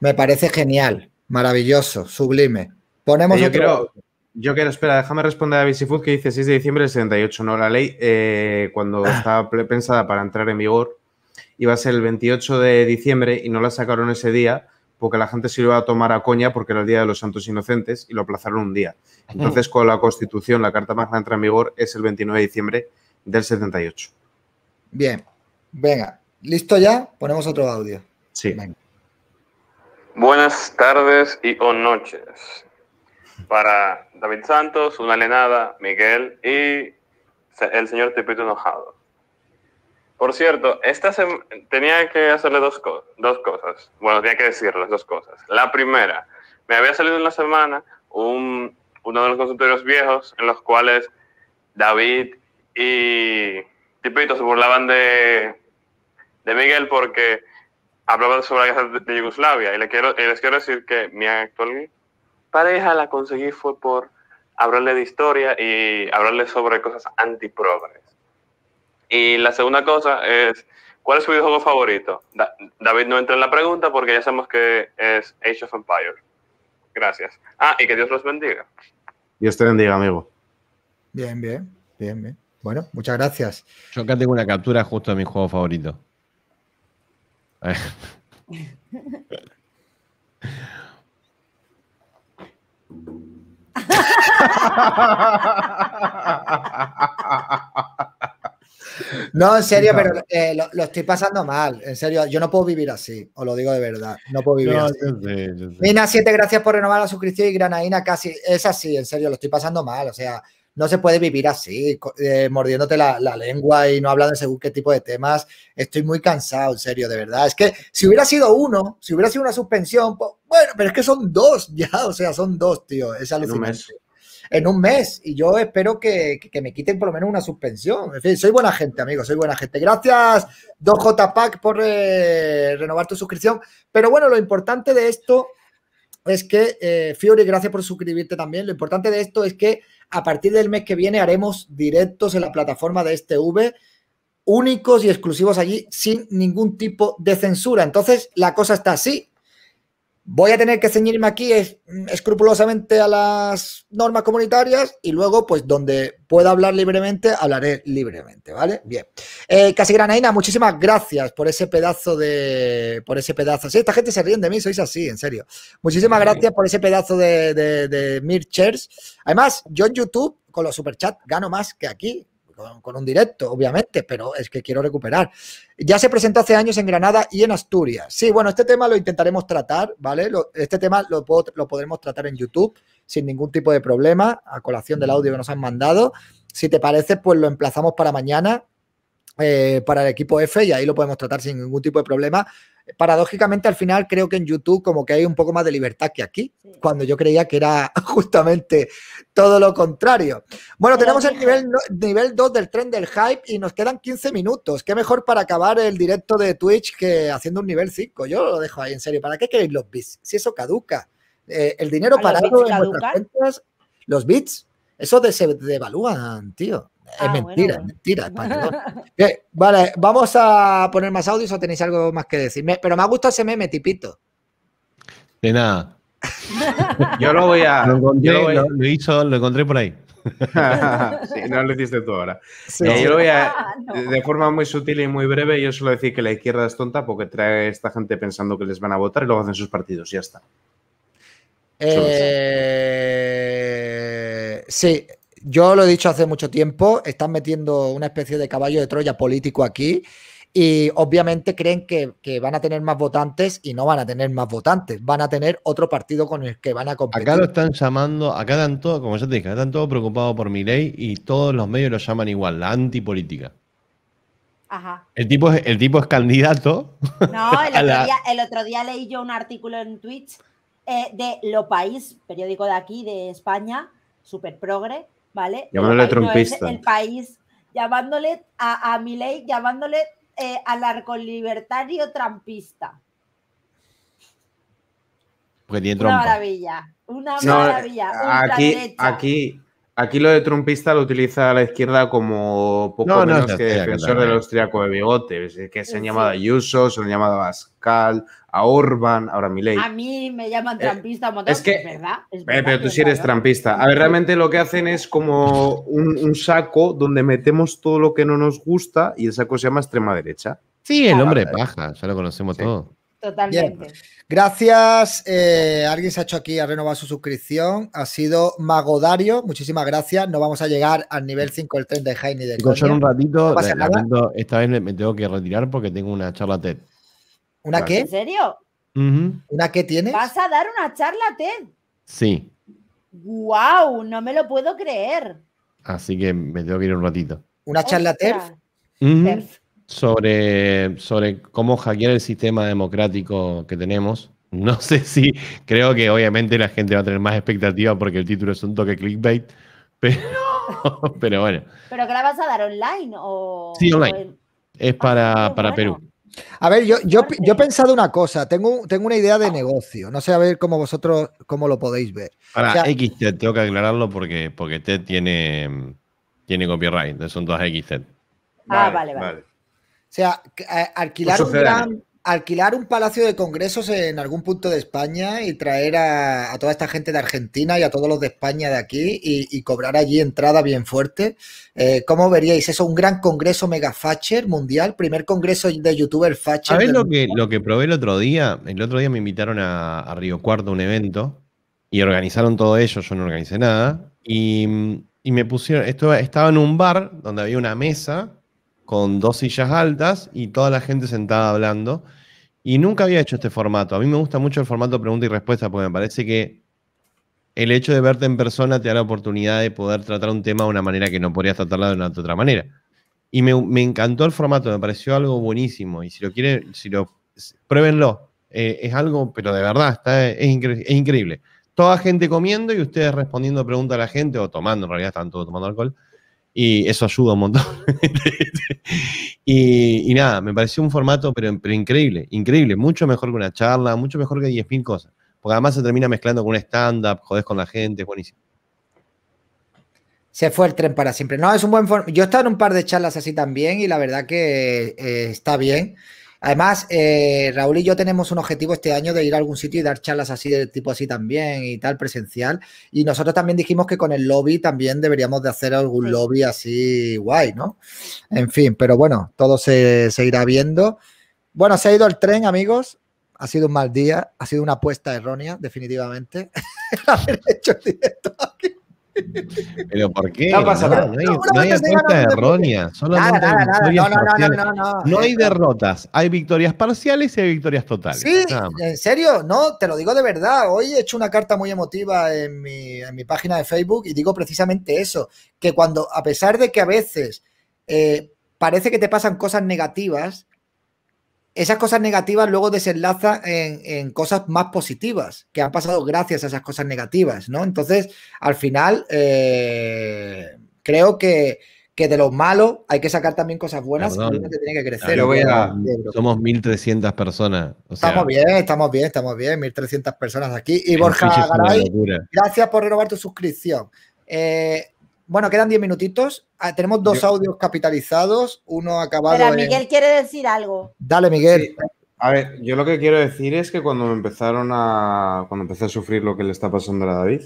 Me parece genial, maravilloso, sublime. Ponemos yo otro... Yo quiero, espera, déjame responder a David que dice 6 de diciembre del 78. No, la ley, eh, cuando ah. estaba pensada para entrar en vigor, iba a ser el 28 de diciembre y no la sacaron ese día porque la gente se iba a tomar a coña porque era el Día de los Santos Inocentes y lo aplazaron un día. Entonces, con la Constitución, la Carta Magna entra en vigor es el 29 de diciembre del 78. Bien, venga, ¿listo ya? Ponemos otro audio. Sí. Buenas tardes y o noches. Para David Santos, una lenada, Miguel y el señor Tepito Enojado. Por cierto, esta tenía que hacerle dos, cosas. Bueno, tenía que decir las dos cosas. La primera, me había salido en la semana uno de los consultorios viejos en los cuales David y Tipito se burlaban de, de Miguel porque hablaban sobre la guerra de Yugoslavia. Y, les quiero, y les quiero decir que mi actual pareja la conseguí fue por hablarle de historia y hablarle sobre cosas anti-progress. Y la segunda cosa es, ¿cuál es su videojuego favorito? David no entra en la pregunta porque ya sabemos que es Age of Empires. Gracias. Ah, y que Dios los bendiga. Dios te bendiga, amigo. Bien, bien, bien, bien. Bueno, muchas gracias. Yo acá tengo una captura justo de mi juego favorito. No, en serio, pero eh, lo, estoy pasando mal. En serio, yo no puedo vivir así, os lo digo de verdad. No puedo vivir así. Mina, siete gracias por renovar la suscripción y Granadina casi. Es así, en serio, lo estoy pasando mal. O sea, no se puede vivir así, eh, mordiéndote la, lengua y no hablando según qué tipo de temas. Estoy muy cansado, en serio, de verdad. Es que si hubiera sido uno, si hubiera sido una suspensión, bueno, pero es que son dos ya, o sea, son dos, tío. Es alucinante. en un mes y yo espero que, me quiten por lo menos una suspensión. En fin, soy buena gente, amigo, soy buena gente. Gracias, 2 por eh, renovar tu suscripción. Pero bueno, lo importante de esto es que, eh, Fiori, gracias por suscribirte también. Lo importante de esto es que a partir del mes que viene haremos directos en la plataforma de este V, únicos y exclusivos allí, sin ningún tipo de censura. Entonces, la cosa está así voy a tener que ceñirme aquí mm, escrupulosamente a las normas comunitarias y luego, pues, donde pueda hablar libremente, hablaré libremente, ¿vale? Bien. Eh, Casi muchísimas gracias por ese pedazo de... por ese pedazo. Sí, esta gente se ríe de mí, sois así, en serio. Muchísimas gracias por ese pedazo de, de, de Mirchers. Además, yo en YouTube, con los superchats, gano más que aquí con, un directo, obviamente, pero es que quiero recuperar. Ya se presentó hace años en Granada y en Asturias. Sí, bueno, este tema lo intentaremos tratar, ¿vale? este tema lo, lo podremos tratar en YouTube sin ningún tipo de problema, a colación del mm. audio que nos han mandado. Si te parece, pues lo emplazamos para mañana eh, para el equipo F y ahí lo podemos tratar sin ningún tipo de problema. Paradójicamente, al final creo que en YouTube como que hay un poco más de libertad que aquí, cuando yo creía que era justamente todo lo contrario. Bueno, tenemos el nivel, nivel 2 del tren del hype y nos quedan 15 minutos. Qué mejor para acabar el directo de Twitch que haciendo un nivel 5. Yo lo dejo ahí en serio. ¿Para qué queréis los bits? Si eso caduca. Eh, el dinero para los en cuentas, los bits, eso se devalúan, tío es ah, mentira, mentira. vale, vamos a poner más audios o tenéis algo más que decir. pero me ha gustado ese meme, tipito. De nada. yo lo voy a. Lo, encontré, lo, encontré por ahí. no lo hiciste tú ahora. yo lo voy a. Ah, de forma muy sutil y muy breve, yo suelo decir que la izquierda es tonta porque trae a esta gente pensando que les van a votar y luego hacen sus partidos, ya está. Eh, sí, yo lo he dicho hace mucho tiempo, están metiendo una especie de caballo de Troya político aquí y obviamente creen que, van a tener más votantes y no van a tener más votantes, van a tener otro partido con el que van a competir. Acá lo están llamando, acá están todos, como ya te dije, están todos preocupados por mi ley y todos los medios lo llaman igual, la antipolítica. Ajá. El tipo es, el tipo es candidato. No, el otro, día, leí yo un artículo en Twitch eh, de Lo País, periódico de aquí, de España, super progre, ¿vale? Llamándole trompista. el país, llamándole a, a Milei, llamándole eh, arco libertario trampista. Pues una maravilla, una maravilla. Eh, aquí, aquí, aquí lo de trumpista lo utiliza la izquierda como poco menos que defensor del austriaco de bigote, que se han llamado Ayuso, se han llamado Pascal, a Orban, ahora a Milei. A mí me llaman eh, trampista es, verdad. Eh, pero tú sí eres trampista. A ver, realmente lo que hacen es como un, saco donde metemos todo lo que no nos gusta y el saco se llama extrema derecha. Sí, el ah, hombre paja, ya lo conocemos todo. Totalmente. Gracias. Eh, alguien se ha hecho aquí a renovar su suscripción. Ha sido Magodario. Muchísimas gracias. No vamos a llegar al nivel 5 del tren de Heine. Del un ratito. esta vez me tengo que retirar porque tengo una charla TED. ¿Una qué? ¿En serio? ¿Una qué tienes? ¿Vas a dar una charla, Ted? Sí. ¡Guau! no me lo puedo creer. Así que me tengo que ir un ratito. ¿Una charla TED? Sobre, sobre cómo hackear el sistema democrático que tenemos. No sé si creo que obviamente la gente va a tener más expectativas porque el título es un toque clickbait, pero, pero bueno. ¿Pero qué la vas a dar online o...? Sí, online. Es ah, para, Perú. A ver, yo, yo, he pensado una cosa, tengo, tengo una idea de negocio, no sé a ver cómo vosotros cómo lo podéis ver. Ahora, o tengo que aclararlo porque, porque T tiene, tiene copyright, son dos XZ. ah, vale, vale, O sea, eh, alquilar pues un gran, alquilar un palacio de congresos en algún punto de España y traer a, toda esta gente de Argentina y a todos los de España de aquí y, cobrar allí entrada bien fuerte. Eh, ¿Cómo veríais eso? Un gran congreso mega Facher mundial, primer congreso de youtuber Facher. ¿Sabes lo que, lo que probé el otro día? El otro día me invitaron a, Río Cuarto a un evento y organizaron todo ello, yo no organicé nada. Mm, y, me pusieron, esto, estaba en un bar donde había una mesa con dos sillas altas y toda la gente sentada hablando. Y nunca había hecho este formato. A mí me gusta mucho el formato pregunta y respuesta porque me parece que el hecho de verte en persona te da la oportunidad de poder tratar un tema de una manera que no podrías tratarla de una otra manera. Y me, encantó el formato, me pareció algo buenísimo. Y si lo quieren, si lo pruébenlo. Eh, es algo, pero de verdad, está, es, increíble. Toda gente comiendo y ustedes respondiendo preguntas a la gente, o tomando, en realidad están todos tomando alcohol y eso ayuda un montón. y, nada, me pareció un formato, pero, increíble, increíble, mucho mejor que una charla, mucho mejor que 10.000 cosas, porque además se termina mezclando con un stand-up, jodés con la gente, es buenísimo. Se fue el tren para siempre. No, es un buen formato. Yo he estado en un par de charlas así también y la verdad que eh, está bien. Además, eh, Raúl y yo tenemos un objetivo este año de ir a algún sitio y dar charlas así del tipo así también y tal, presencial. Y nosotros también dijimos que con el lobby también deberíamos de hacer algún lobby así guay, ¿no? En fin, pero bueno, todo se, se irá viendo. Bueno, se ha ido el tren, amigos. Ha sido un mal día, ha sido una apuesta errónea, definitivamente. ¿Pero por qué? No, no hay, errónea. No, hay derrotas. Hay victorias parciales y hay victorias totales. Sí, en serio, no, te lo digo de verdad. Hoy he hecho una carta muy emotiva en mi, página de Facebook y digo precisamente eso: que cuando, a pesar de que a veces eh, parece que te pasan cosas negativas, esas cosas negativas luego desenlazan en, cosas más positivas que han pasado gracias a esas cosas negativas, ¿no? Entonces, al final, eh, creo que, de lo malo hay que sacar también cosas buenas que tiene que crecer. somos 1.300 personas. estamos bien, estamos bien, estamos bien, 1.300 personas aquí. Y Borja gracias por renovar tu suscripción. Eh, bueno, quedan 10 minutitos. Ah, tenemos dos audios capitalizados, uno acabado. Pero Miguel quiere decir algo. Dale, Miguel. A ver, yo lo que quiero decir es que cuando me empezaron a. Cuando empecé a sufrir lo que le está pasando a David,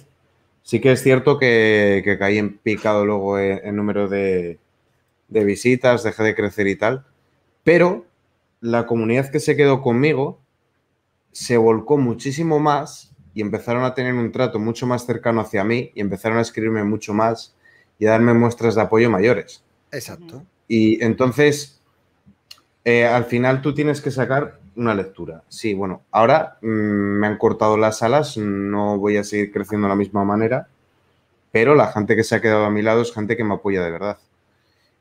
sí que es cierto que, caí en picado luego el número de, de, visitas, dejé de crecer y tal. Pero la comunidad que se quedó conmigo se volcó muchísimo más y empezaron a tener un trato mucho más cercano hacia mí y empezaron a escribirme mucho más y darme muestras de apoyo mayores. Exacto. Y entonces, eh, al final tú tienes que sacar una lectura. Sí, bueno, ahora mm, me han cortado las alas, no voy a seguir creciendo de la misma manera, pero la gente que se ha quedado a mi lado es gente que me apoya de verdad.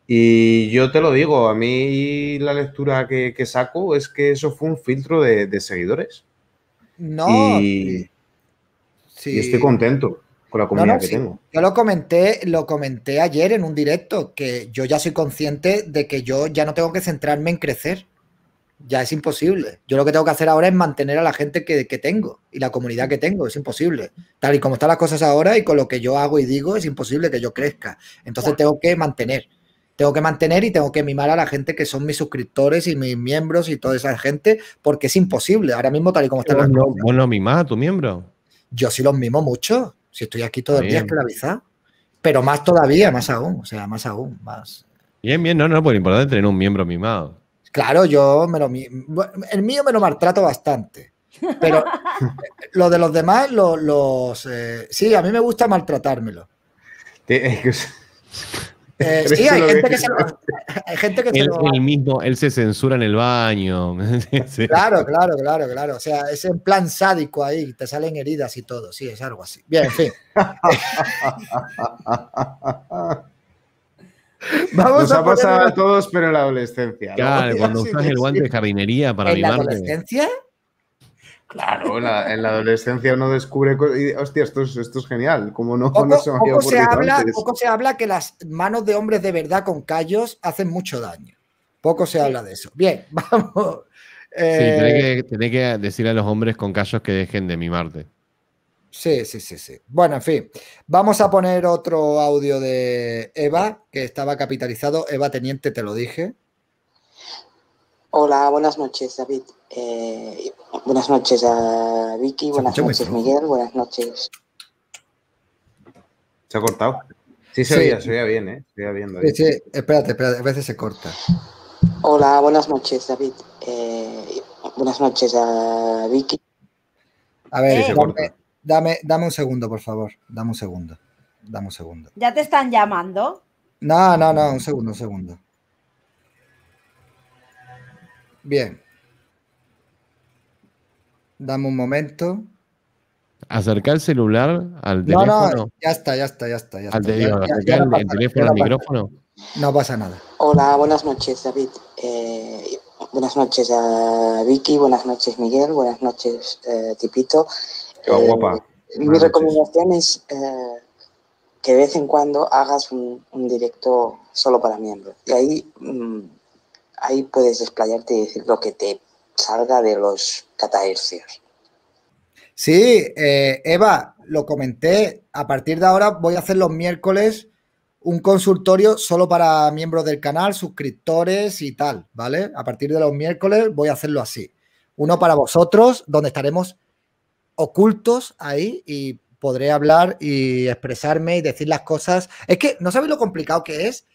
Y yo te lo digo, a mí la lectura que, saco es que eso fue un filtro de, seguidores. No. y estoy contento la comunidad que tengo. Yo lo comenté, lo comenté ayer en un directo, que yo ya soy consciente de que yo ya no tengo que centrarme en crecer. Ya es imposible. Yo lo que tengo que hacer ahora es mantener a la gente que, tengo y la comunidad que tengo. Es imposible. Tal y como están las cosas ahora y con lo que yo hago y digo, es imposible que yo crezca. Entonces tengo que mantener tengo que mantener y tengo que mimar a la gente que son mis suscriptores y mis miembros y toda esa gente, porque es imposible. Ahora mismo, tal y como están las cosas. ¿Vos no a tu miembro? Yo sí los mimo mucho. Si estoy aquí todo el día esclavizado. Pero más todavía, más aún, o sea, más aún, más. Bien, bien, no, no, pues importante tener un miembro mimado. Claro, yo me lo. El mío me lo maltrato bastante. Pero lo de los demás, los. Eh, sí, a mí me gusta maltratármelo. Eh, sí, hay gente, que se hay gente que él, se él mismo, él se censura en el baño. claro, claro, claro, claro. O sea, es en plan sádico ahí, te salen heridas y todo. Sí, es algo así. Bien, en fin. Vamos Nos a ha pasado a todos, pero en la adolescencia. Claro, cuando usas el guante de jardinería para ¿En la adolescencia? Claro, en la adolescencia uno descubre hostia, esto es, genial, como no, poco, se poco habla, que las manos de hombres de verdad con callos hacen mucho daño. Poco se habla de eso. Bien, vamos. Sí, eh, que, decir que decirle a los hombres con callos que dejen de mimarte. Sí, sí, sí, sí. Bueno, en fin, vamos a poner otro audio de Eva, que estaba capitalizado. Eva Teniente, te lo dije. Hola, buenas noches, David. Eh, buenas noches a Vicky, buenas noches, Miguel, buenas noches. ¿Se ha cortado? Sí, se veía, se oía bien, ¿eh? Se oía bien, Sí, sí, espérate, espérate, a veces se corta. Hola, buenas noches, David. Eh, buenas noches a Vicky. A ver, dame, dame, dame, un segundo, por favor. Dame un segundo. Dame un segundo. ¿Ya te están llamando? No, no, no, un segundo, un segundo. Bien. Dame un momento. Acercar el celular al no, teléfono. No, ya está, ya está, ya está. al teléfono, el teléfono al micrófono. No pasa nada. Hola, buenas noches, David. Eh, buenas noches a Vicky, buenas noches, Miguel, buenas noches, eh, Tipito. Qué eh, guapa. Mi recomendación es que de vez en cuando hagas un, directo solo para miembros. Y ahí. Mm, ahí puedes desplayarte y decir lo que te salga de los cataercios. Sí, eh, Eva, lo comenté. A partir de ahora voy a hacer los miércoles un consultorio solo para miembros del canal, suscriptores y tal, ¿vale? A partir de los miércoles voy a hacerlo así. Uno para vosotros, donde estaremos ocultos ahí y podré hablar y expresarme y decir las cosas. Es que no sabéis lo complicado que es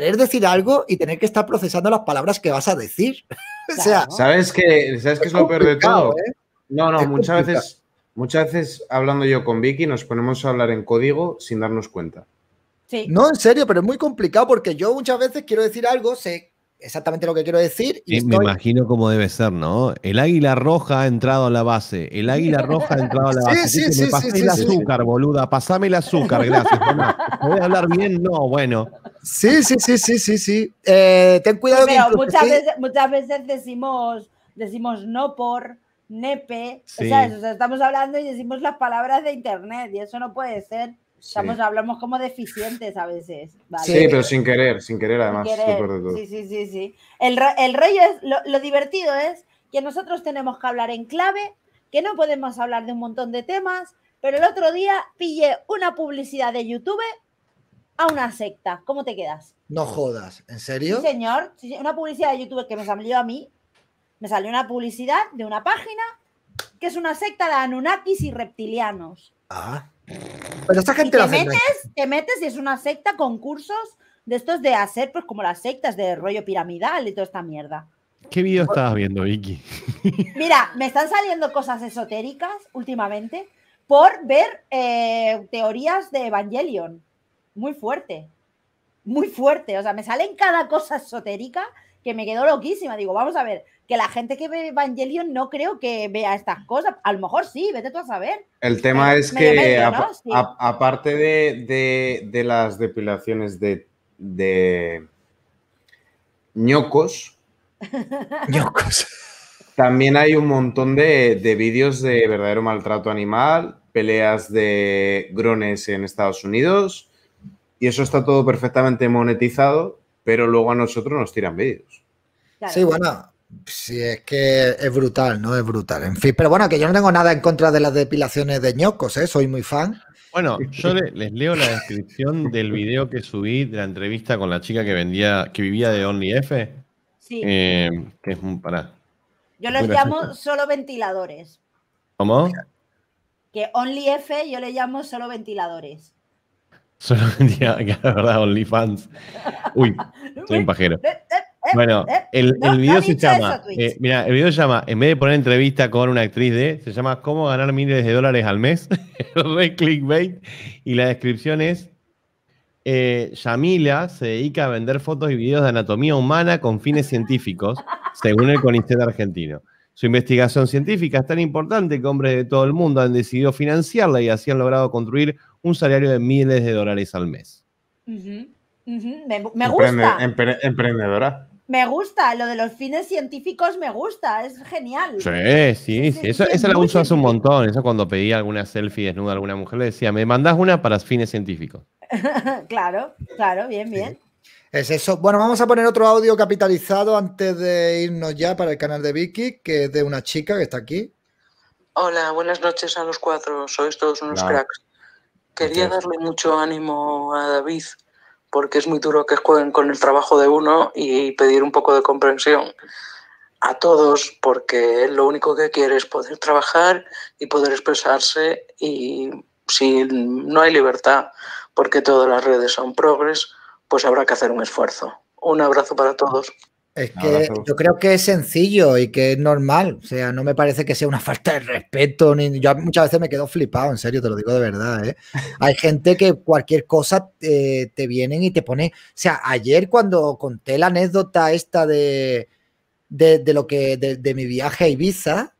querer decir algo y tener que estar procesando las palabras que vas a decir. o sea, ¿sabes qué, ¿sabes qué es, lo peor de todo? ¿eh? No, no, muchas veces, muchas veces hablando yo con Vicky nos ponemos a hablar en código sin darnos cuenta. No, en serio, pero es muy complicado porque yo muchas veces quiero decir algo, sé exactamente lo que quiero decir. Y Me imagino cómo debe ser, ¿no? El águila roja ha entrado a la base. El águila roja ha entrado a la base. Sí, sí, sí, sí el azúcar, boluda. Pasame el azúcar, gracias, ¿Voy a hablar bien? No, bueno. Sí, sí, sí, sí, sí, sí. Eh, ten cuidado. que muchas, veces, muchas veces decimos, decimos no por, nepe, O sea, estamos hablando y decimos las palabras de internet y eso no puede ser. Hablamos como deficientes a veces. Sí, pero sin querer, sin querer además. Sí, sí, sí, sí. El, el es, lo, lo, divertido es que nosotros tenemos que hablar en clave, que no podemos hablar de un montón de temas, pero el otro día pillé una publicidad de YouTube a una secta. ¿Cómo te quedas? No jodas, ¿en serio? Sí, señor. Una publicidad de YouTube que me salió a mí. Me salió una publicidad de una página que es una secta de Anunnakis y reptilianos. Ah. Pero esta gente te, metes, te metes y es una secta con cursos de estos de hacer, pues como las sectas de rollo piramidal y toda esta mierda. ¿Qué vídeo estabas viendo, Vicky? Mira, me están saliendo cosas esotéricas últimamente por ver eh, teorías de Evangelion muy fuerte, muy fuerte. O sea, me salen cada cosa esotérica que me quedo loquísima. Digo, vamos a ver, que la gente que ve Evangelion no creo que vea estas cosas. A lo mejor sí, vete tú a saber. El tema es que, aparte de, las depilaciones de, ñocos, también hay un montón de, de vídeos de verdadero maltrato animal, peleas de grones en Estados Unidos y eso está todo perfectamente monetizado, pero luego a nosotros nos tiran vídeos. Sí, bueno, si es que es brutal, ¿no? Es brutal. En fin, pero bueno, que yo no tengo nada en contra de las depilaciones de ñocos, ¿eh? Soy muy fan. Bueno, yo les leo la descripción del video que subí de la entrevista con la chica que vendía, que vivía de OnlyF. Sí. Eh, que es un pará. Yo los llamo solo ventiladores. ¿Cómo? Que OnlyF yo le llamo solo ventiladores. Solo que la verdad, OnlyFans. Uy, soy un pajero. Eh, eh, eh, bueno, el, el video se llama, mira, el video se llama, en vez de poner entrevista con una actriz de, se llama ¿Cómo ganar miles de dólares al mes? Re clickbait. Y la descripción es, Yamila se dedica a vender fotos y videos de anatomía humana con fines científicos, según el CONICET argentino. Su investigación científica es tan importante que hombres de todo el mundo han decidido financiarla y así han logrado construir un salario de miles de dólares al mes. Me, gusta. emprendedora. Me gusta, lo de los fines científicos me gusta, es genial. Sí, sí, sí. Eso, lo la uso hace un montón. Eso cuando pedía alguna selfie desnuda a alguna mujer, le decía, me mandas una para fines científicos. claro, claro, bien, bien. Es eso. Bueno, vamos a poner otro audio capitalizado antes de irnos ya para el canal de Vicky, que es de una chica que está aquí. Hola, buenas noches a los cuatro. Sois todos unos cracks. Quería darle mucho ánimo a David, porque es muy duro que jueguen con el trabajo de uno y pedir un poco de comprensión a todos, porque lo único que quiere es poder trabajar y poder expresarse y si no hay libertad, porque todas las redes son progres, pues habrá que hacer un esfuerzo. Un abrazo para todos. Es que yo creo que es sencillo y que es normal. O sea, no me parece que sea una falta de respeto. Ni, yo muchas veces me quedo flipado, en serio, te lo digo de verdad. ¿eh? Hay gente que cualquier cosa eh, te, vienen y te pone. O sea, ayer cuando conté la anécdota esta de, de, lo que, de, mi viaje a Ibiza,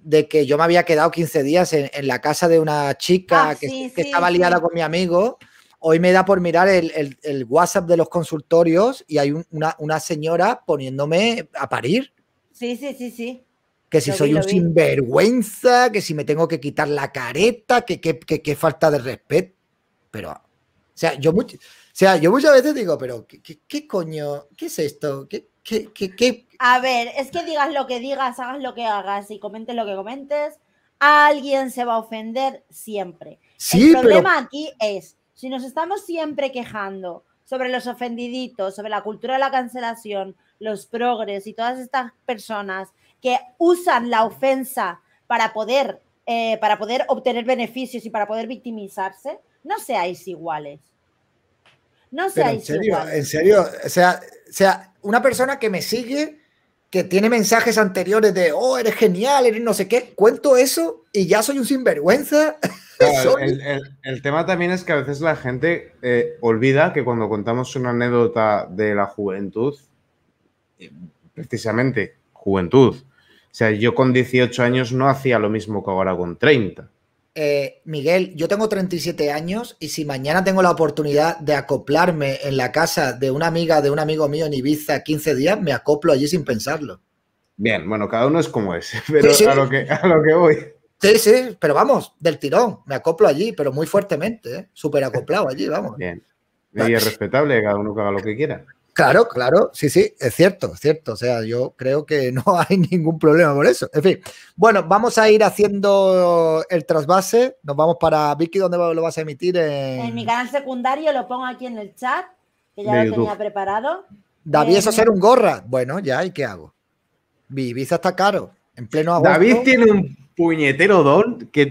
de que yo me había quedado 15 días en, la casa de una chica ah, que, estaba liada con mi amigo Hoy me da por mirar el, WhatsApp de los consultorios y hay una, señora poniéndome a parir. Sí, sí, sí, sí. Que si soy un sinvergüenza, que si me tengo que quitar la careta, que falta de respeto. Pero, o sea, yo, muchas veces digo, pero ¿qué, coño? ¿Qué es esto? ¿Qué, A ver, es que digas lo que digas, hagas lo que hagas y comentes lo que comentes, alguien se va a ofender siempre. Sí, El problema aquí es si nos estamos siempre quejando sobre los ofendiditos, sobre la cultura de la cancelación, los progres y todas estas personas que usan la ofensa para poder, eh, para poder obtener beneficios y para poder victimizarse, no seáis iguales. No seáis en serio, iguales. En serio, o sea, o sea, una persona que me sigue que tiene mensajes anteriores de, oh, eres genial, eres no sé qué, cuento eso y ya soy un sinvergüenza. el, tema también es que a veces la gente eh, olvida que cuando contamos una anécdota de la juventud, eh, precisamente juventud, o sea, yo con 18 años no hacía lo mismo que ahora con 30. Eh, Miguel, yo tengo 37 años y si mañana tengo la oportunidad de acoplarme en la casa de una amiga, de un amigo mío en Ibiza 15 días, me acoplo allí sin pensarlo. Bien, bueno, cada uno es como es, pero A, lo que, a lo que voy Sí, sí, pero vamos, del tirón, me acoplo allí, pero muy fuertemente, ¿eh? súper acoplado allí, vamos. ¿eh? Bien. Y es respetable, cada uno que haga lo que quiera. Claro, claro, sí, sí, es cierto, es cierto. O sea, yo creo que no hay ningún problema por eso. En fin, bueno, vamos a ir haciendo el trasvase. Nos vamos para Vicky, ¿dónde lo vas a emitir? En, mi canal secundario, lo pongo aquí en el chat, que ya lo tenía preparado. David, eso ser un gorra. Bueno, ya, ¿y qué hago? Viviza está caro. En pleno David tiene un puñetero don que,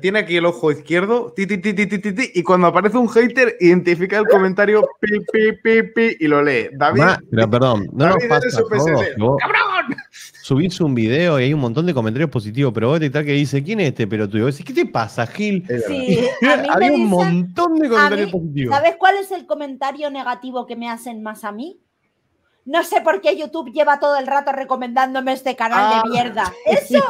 tiene aquí el ojo izquierdo y cuando aparece un hater identifica el comentario pi, pi, y lo lee. David, perdón, no pasa Subís un video y hay un montón de comentarios positivos, pero vos que dice, ¿quién es este pelotudo? dices ¿qué te pasa, Gil? Sí, un montón de comentarios positivos. ¿Sabes cuál es el comentario negativo que me hacen más a mí? No sé por qué YouTube lleva todo el rato recomendándome este canal de ah. mierda. Eso,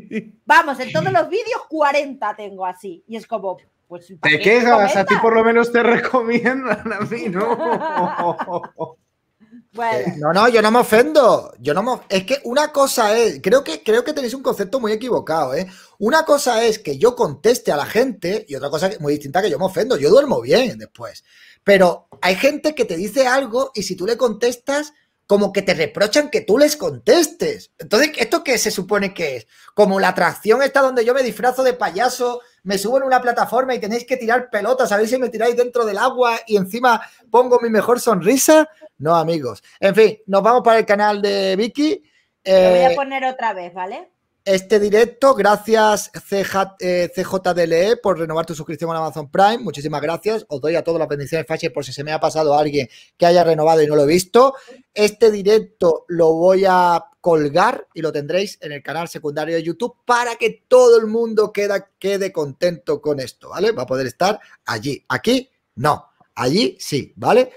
vamos, en todos los vídeos 40 tengo así. Y es como, pues, te quejas, a ti por lo menos te recomiendan, a mí no. Eh, no, no, yo no me ofendo. Yo no me... Es que una cosa es, creo que, creo que tenéis un concepto muy equivocado, ¿eh? Una cosa es que yo conteste a la gente y otra cosa muy distinta que yo me ofendo. Yo duermo bien después. Pero hay gente que te dice algo y si tú le contestas, como que te reprochan que tú les contestes. Entonces, ¿esto qué se supone que es? Como la atracción está donde yo me disfrazo de payaso, me subo en una plataforma y tenéis que tirar pelotas, a ver si me tiráis dentro del agua y encima pongo mi mejor sonrisa. No, amigos. En fin, nos vamos para el canal de Vicky. lo voy a eh, poner otra vez, ¿vale? este directo. Gracias CJ, eh, CJDLE por renovar tu suscripción a Amazon Prime. Muchísimas gracias. Os doy a todos las bendiciones, fáciles por si se me ha pasado a alguien que haya renovado y no lo he visto. Este directo lo voy a colgar y lo tendréis en el canal secundario de YouTube para que todo el mundo queda, quede contento con esto, ¿vale? Va a poder estar allí. Aquí, no. Allí sí, ¿vale?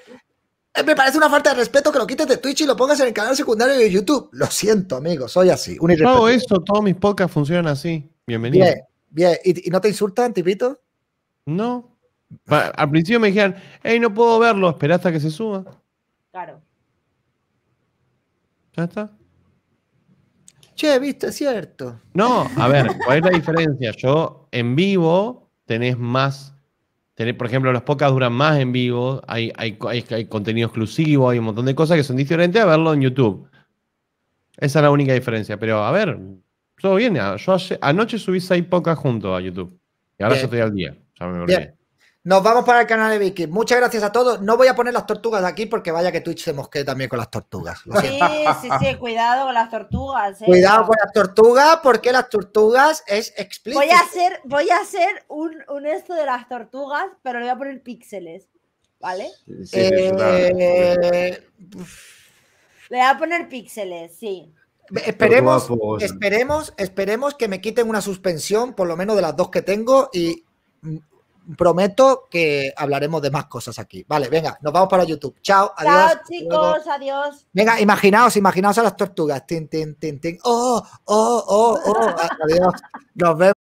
Eh, me parece una falta de respeto que lo quites de Twitch y lo pongas en el canal secundario de YouTube. Lo siento, amigo, soy así. Todo eso, todos mis podcasts funcionan así. Bienvenido. Bien, bien. ¿Y, no te insultan, tipito? No. Al principio me dijeron, hey, no puedo verlo, espera hasta que se suba. Claro. ¿Ya está? Che, viste, es cierto. No, a ver, ¿cuál es la diferencia? Yo en vivo tenés más por ejemplo, los podcasts duran más en vivo, hay, hay, hay, contenido exclusivo, hay un montón de cosas que son diferentes a verlo en YouTube. Esa es la única diferencia. Pero a ver, todo viene. Yo anoche subí seis podcasts junto a YouTube. Y ahora estoy al día. Ya me olvidé. Nos vamos para el canal de Vicky. Muchas gracias a todos. No voy a poner las tortugas aquí porque vaya que Twitch se mosquee también con las tortugas. Sí, sí, sí, cuidado con las tortugas. ¿eh? Cuidado con las tortugas porque las tortugas es explícito. Voy a hacer, voy a hacer un, esto de las tortugas, pero le voy a poner píxeles. ¿Vale? Eh, le voy a poner píxeles, sí. Esperemos, pues, esperemos, esperemos que me quiten una suspensión, por lo menos de las dos que tengo, y prometo que hablaremos de más cosas aquí. Vale, venga, nos vamos para YouTube. Chao, adiós. Chao, chicos, adiós. Venga, imaginaos, imaginaos a las tortugas. Tin, tin, tin, tin. Oh, oh, oh, oh. adiós. Nos vemos.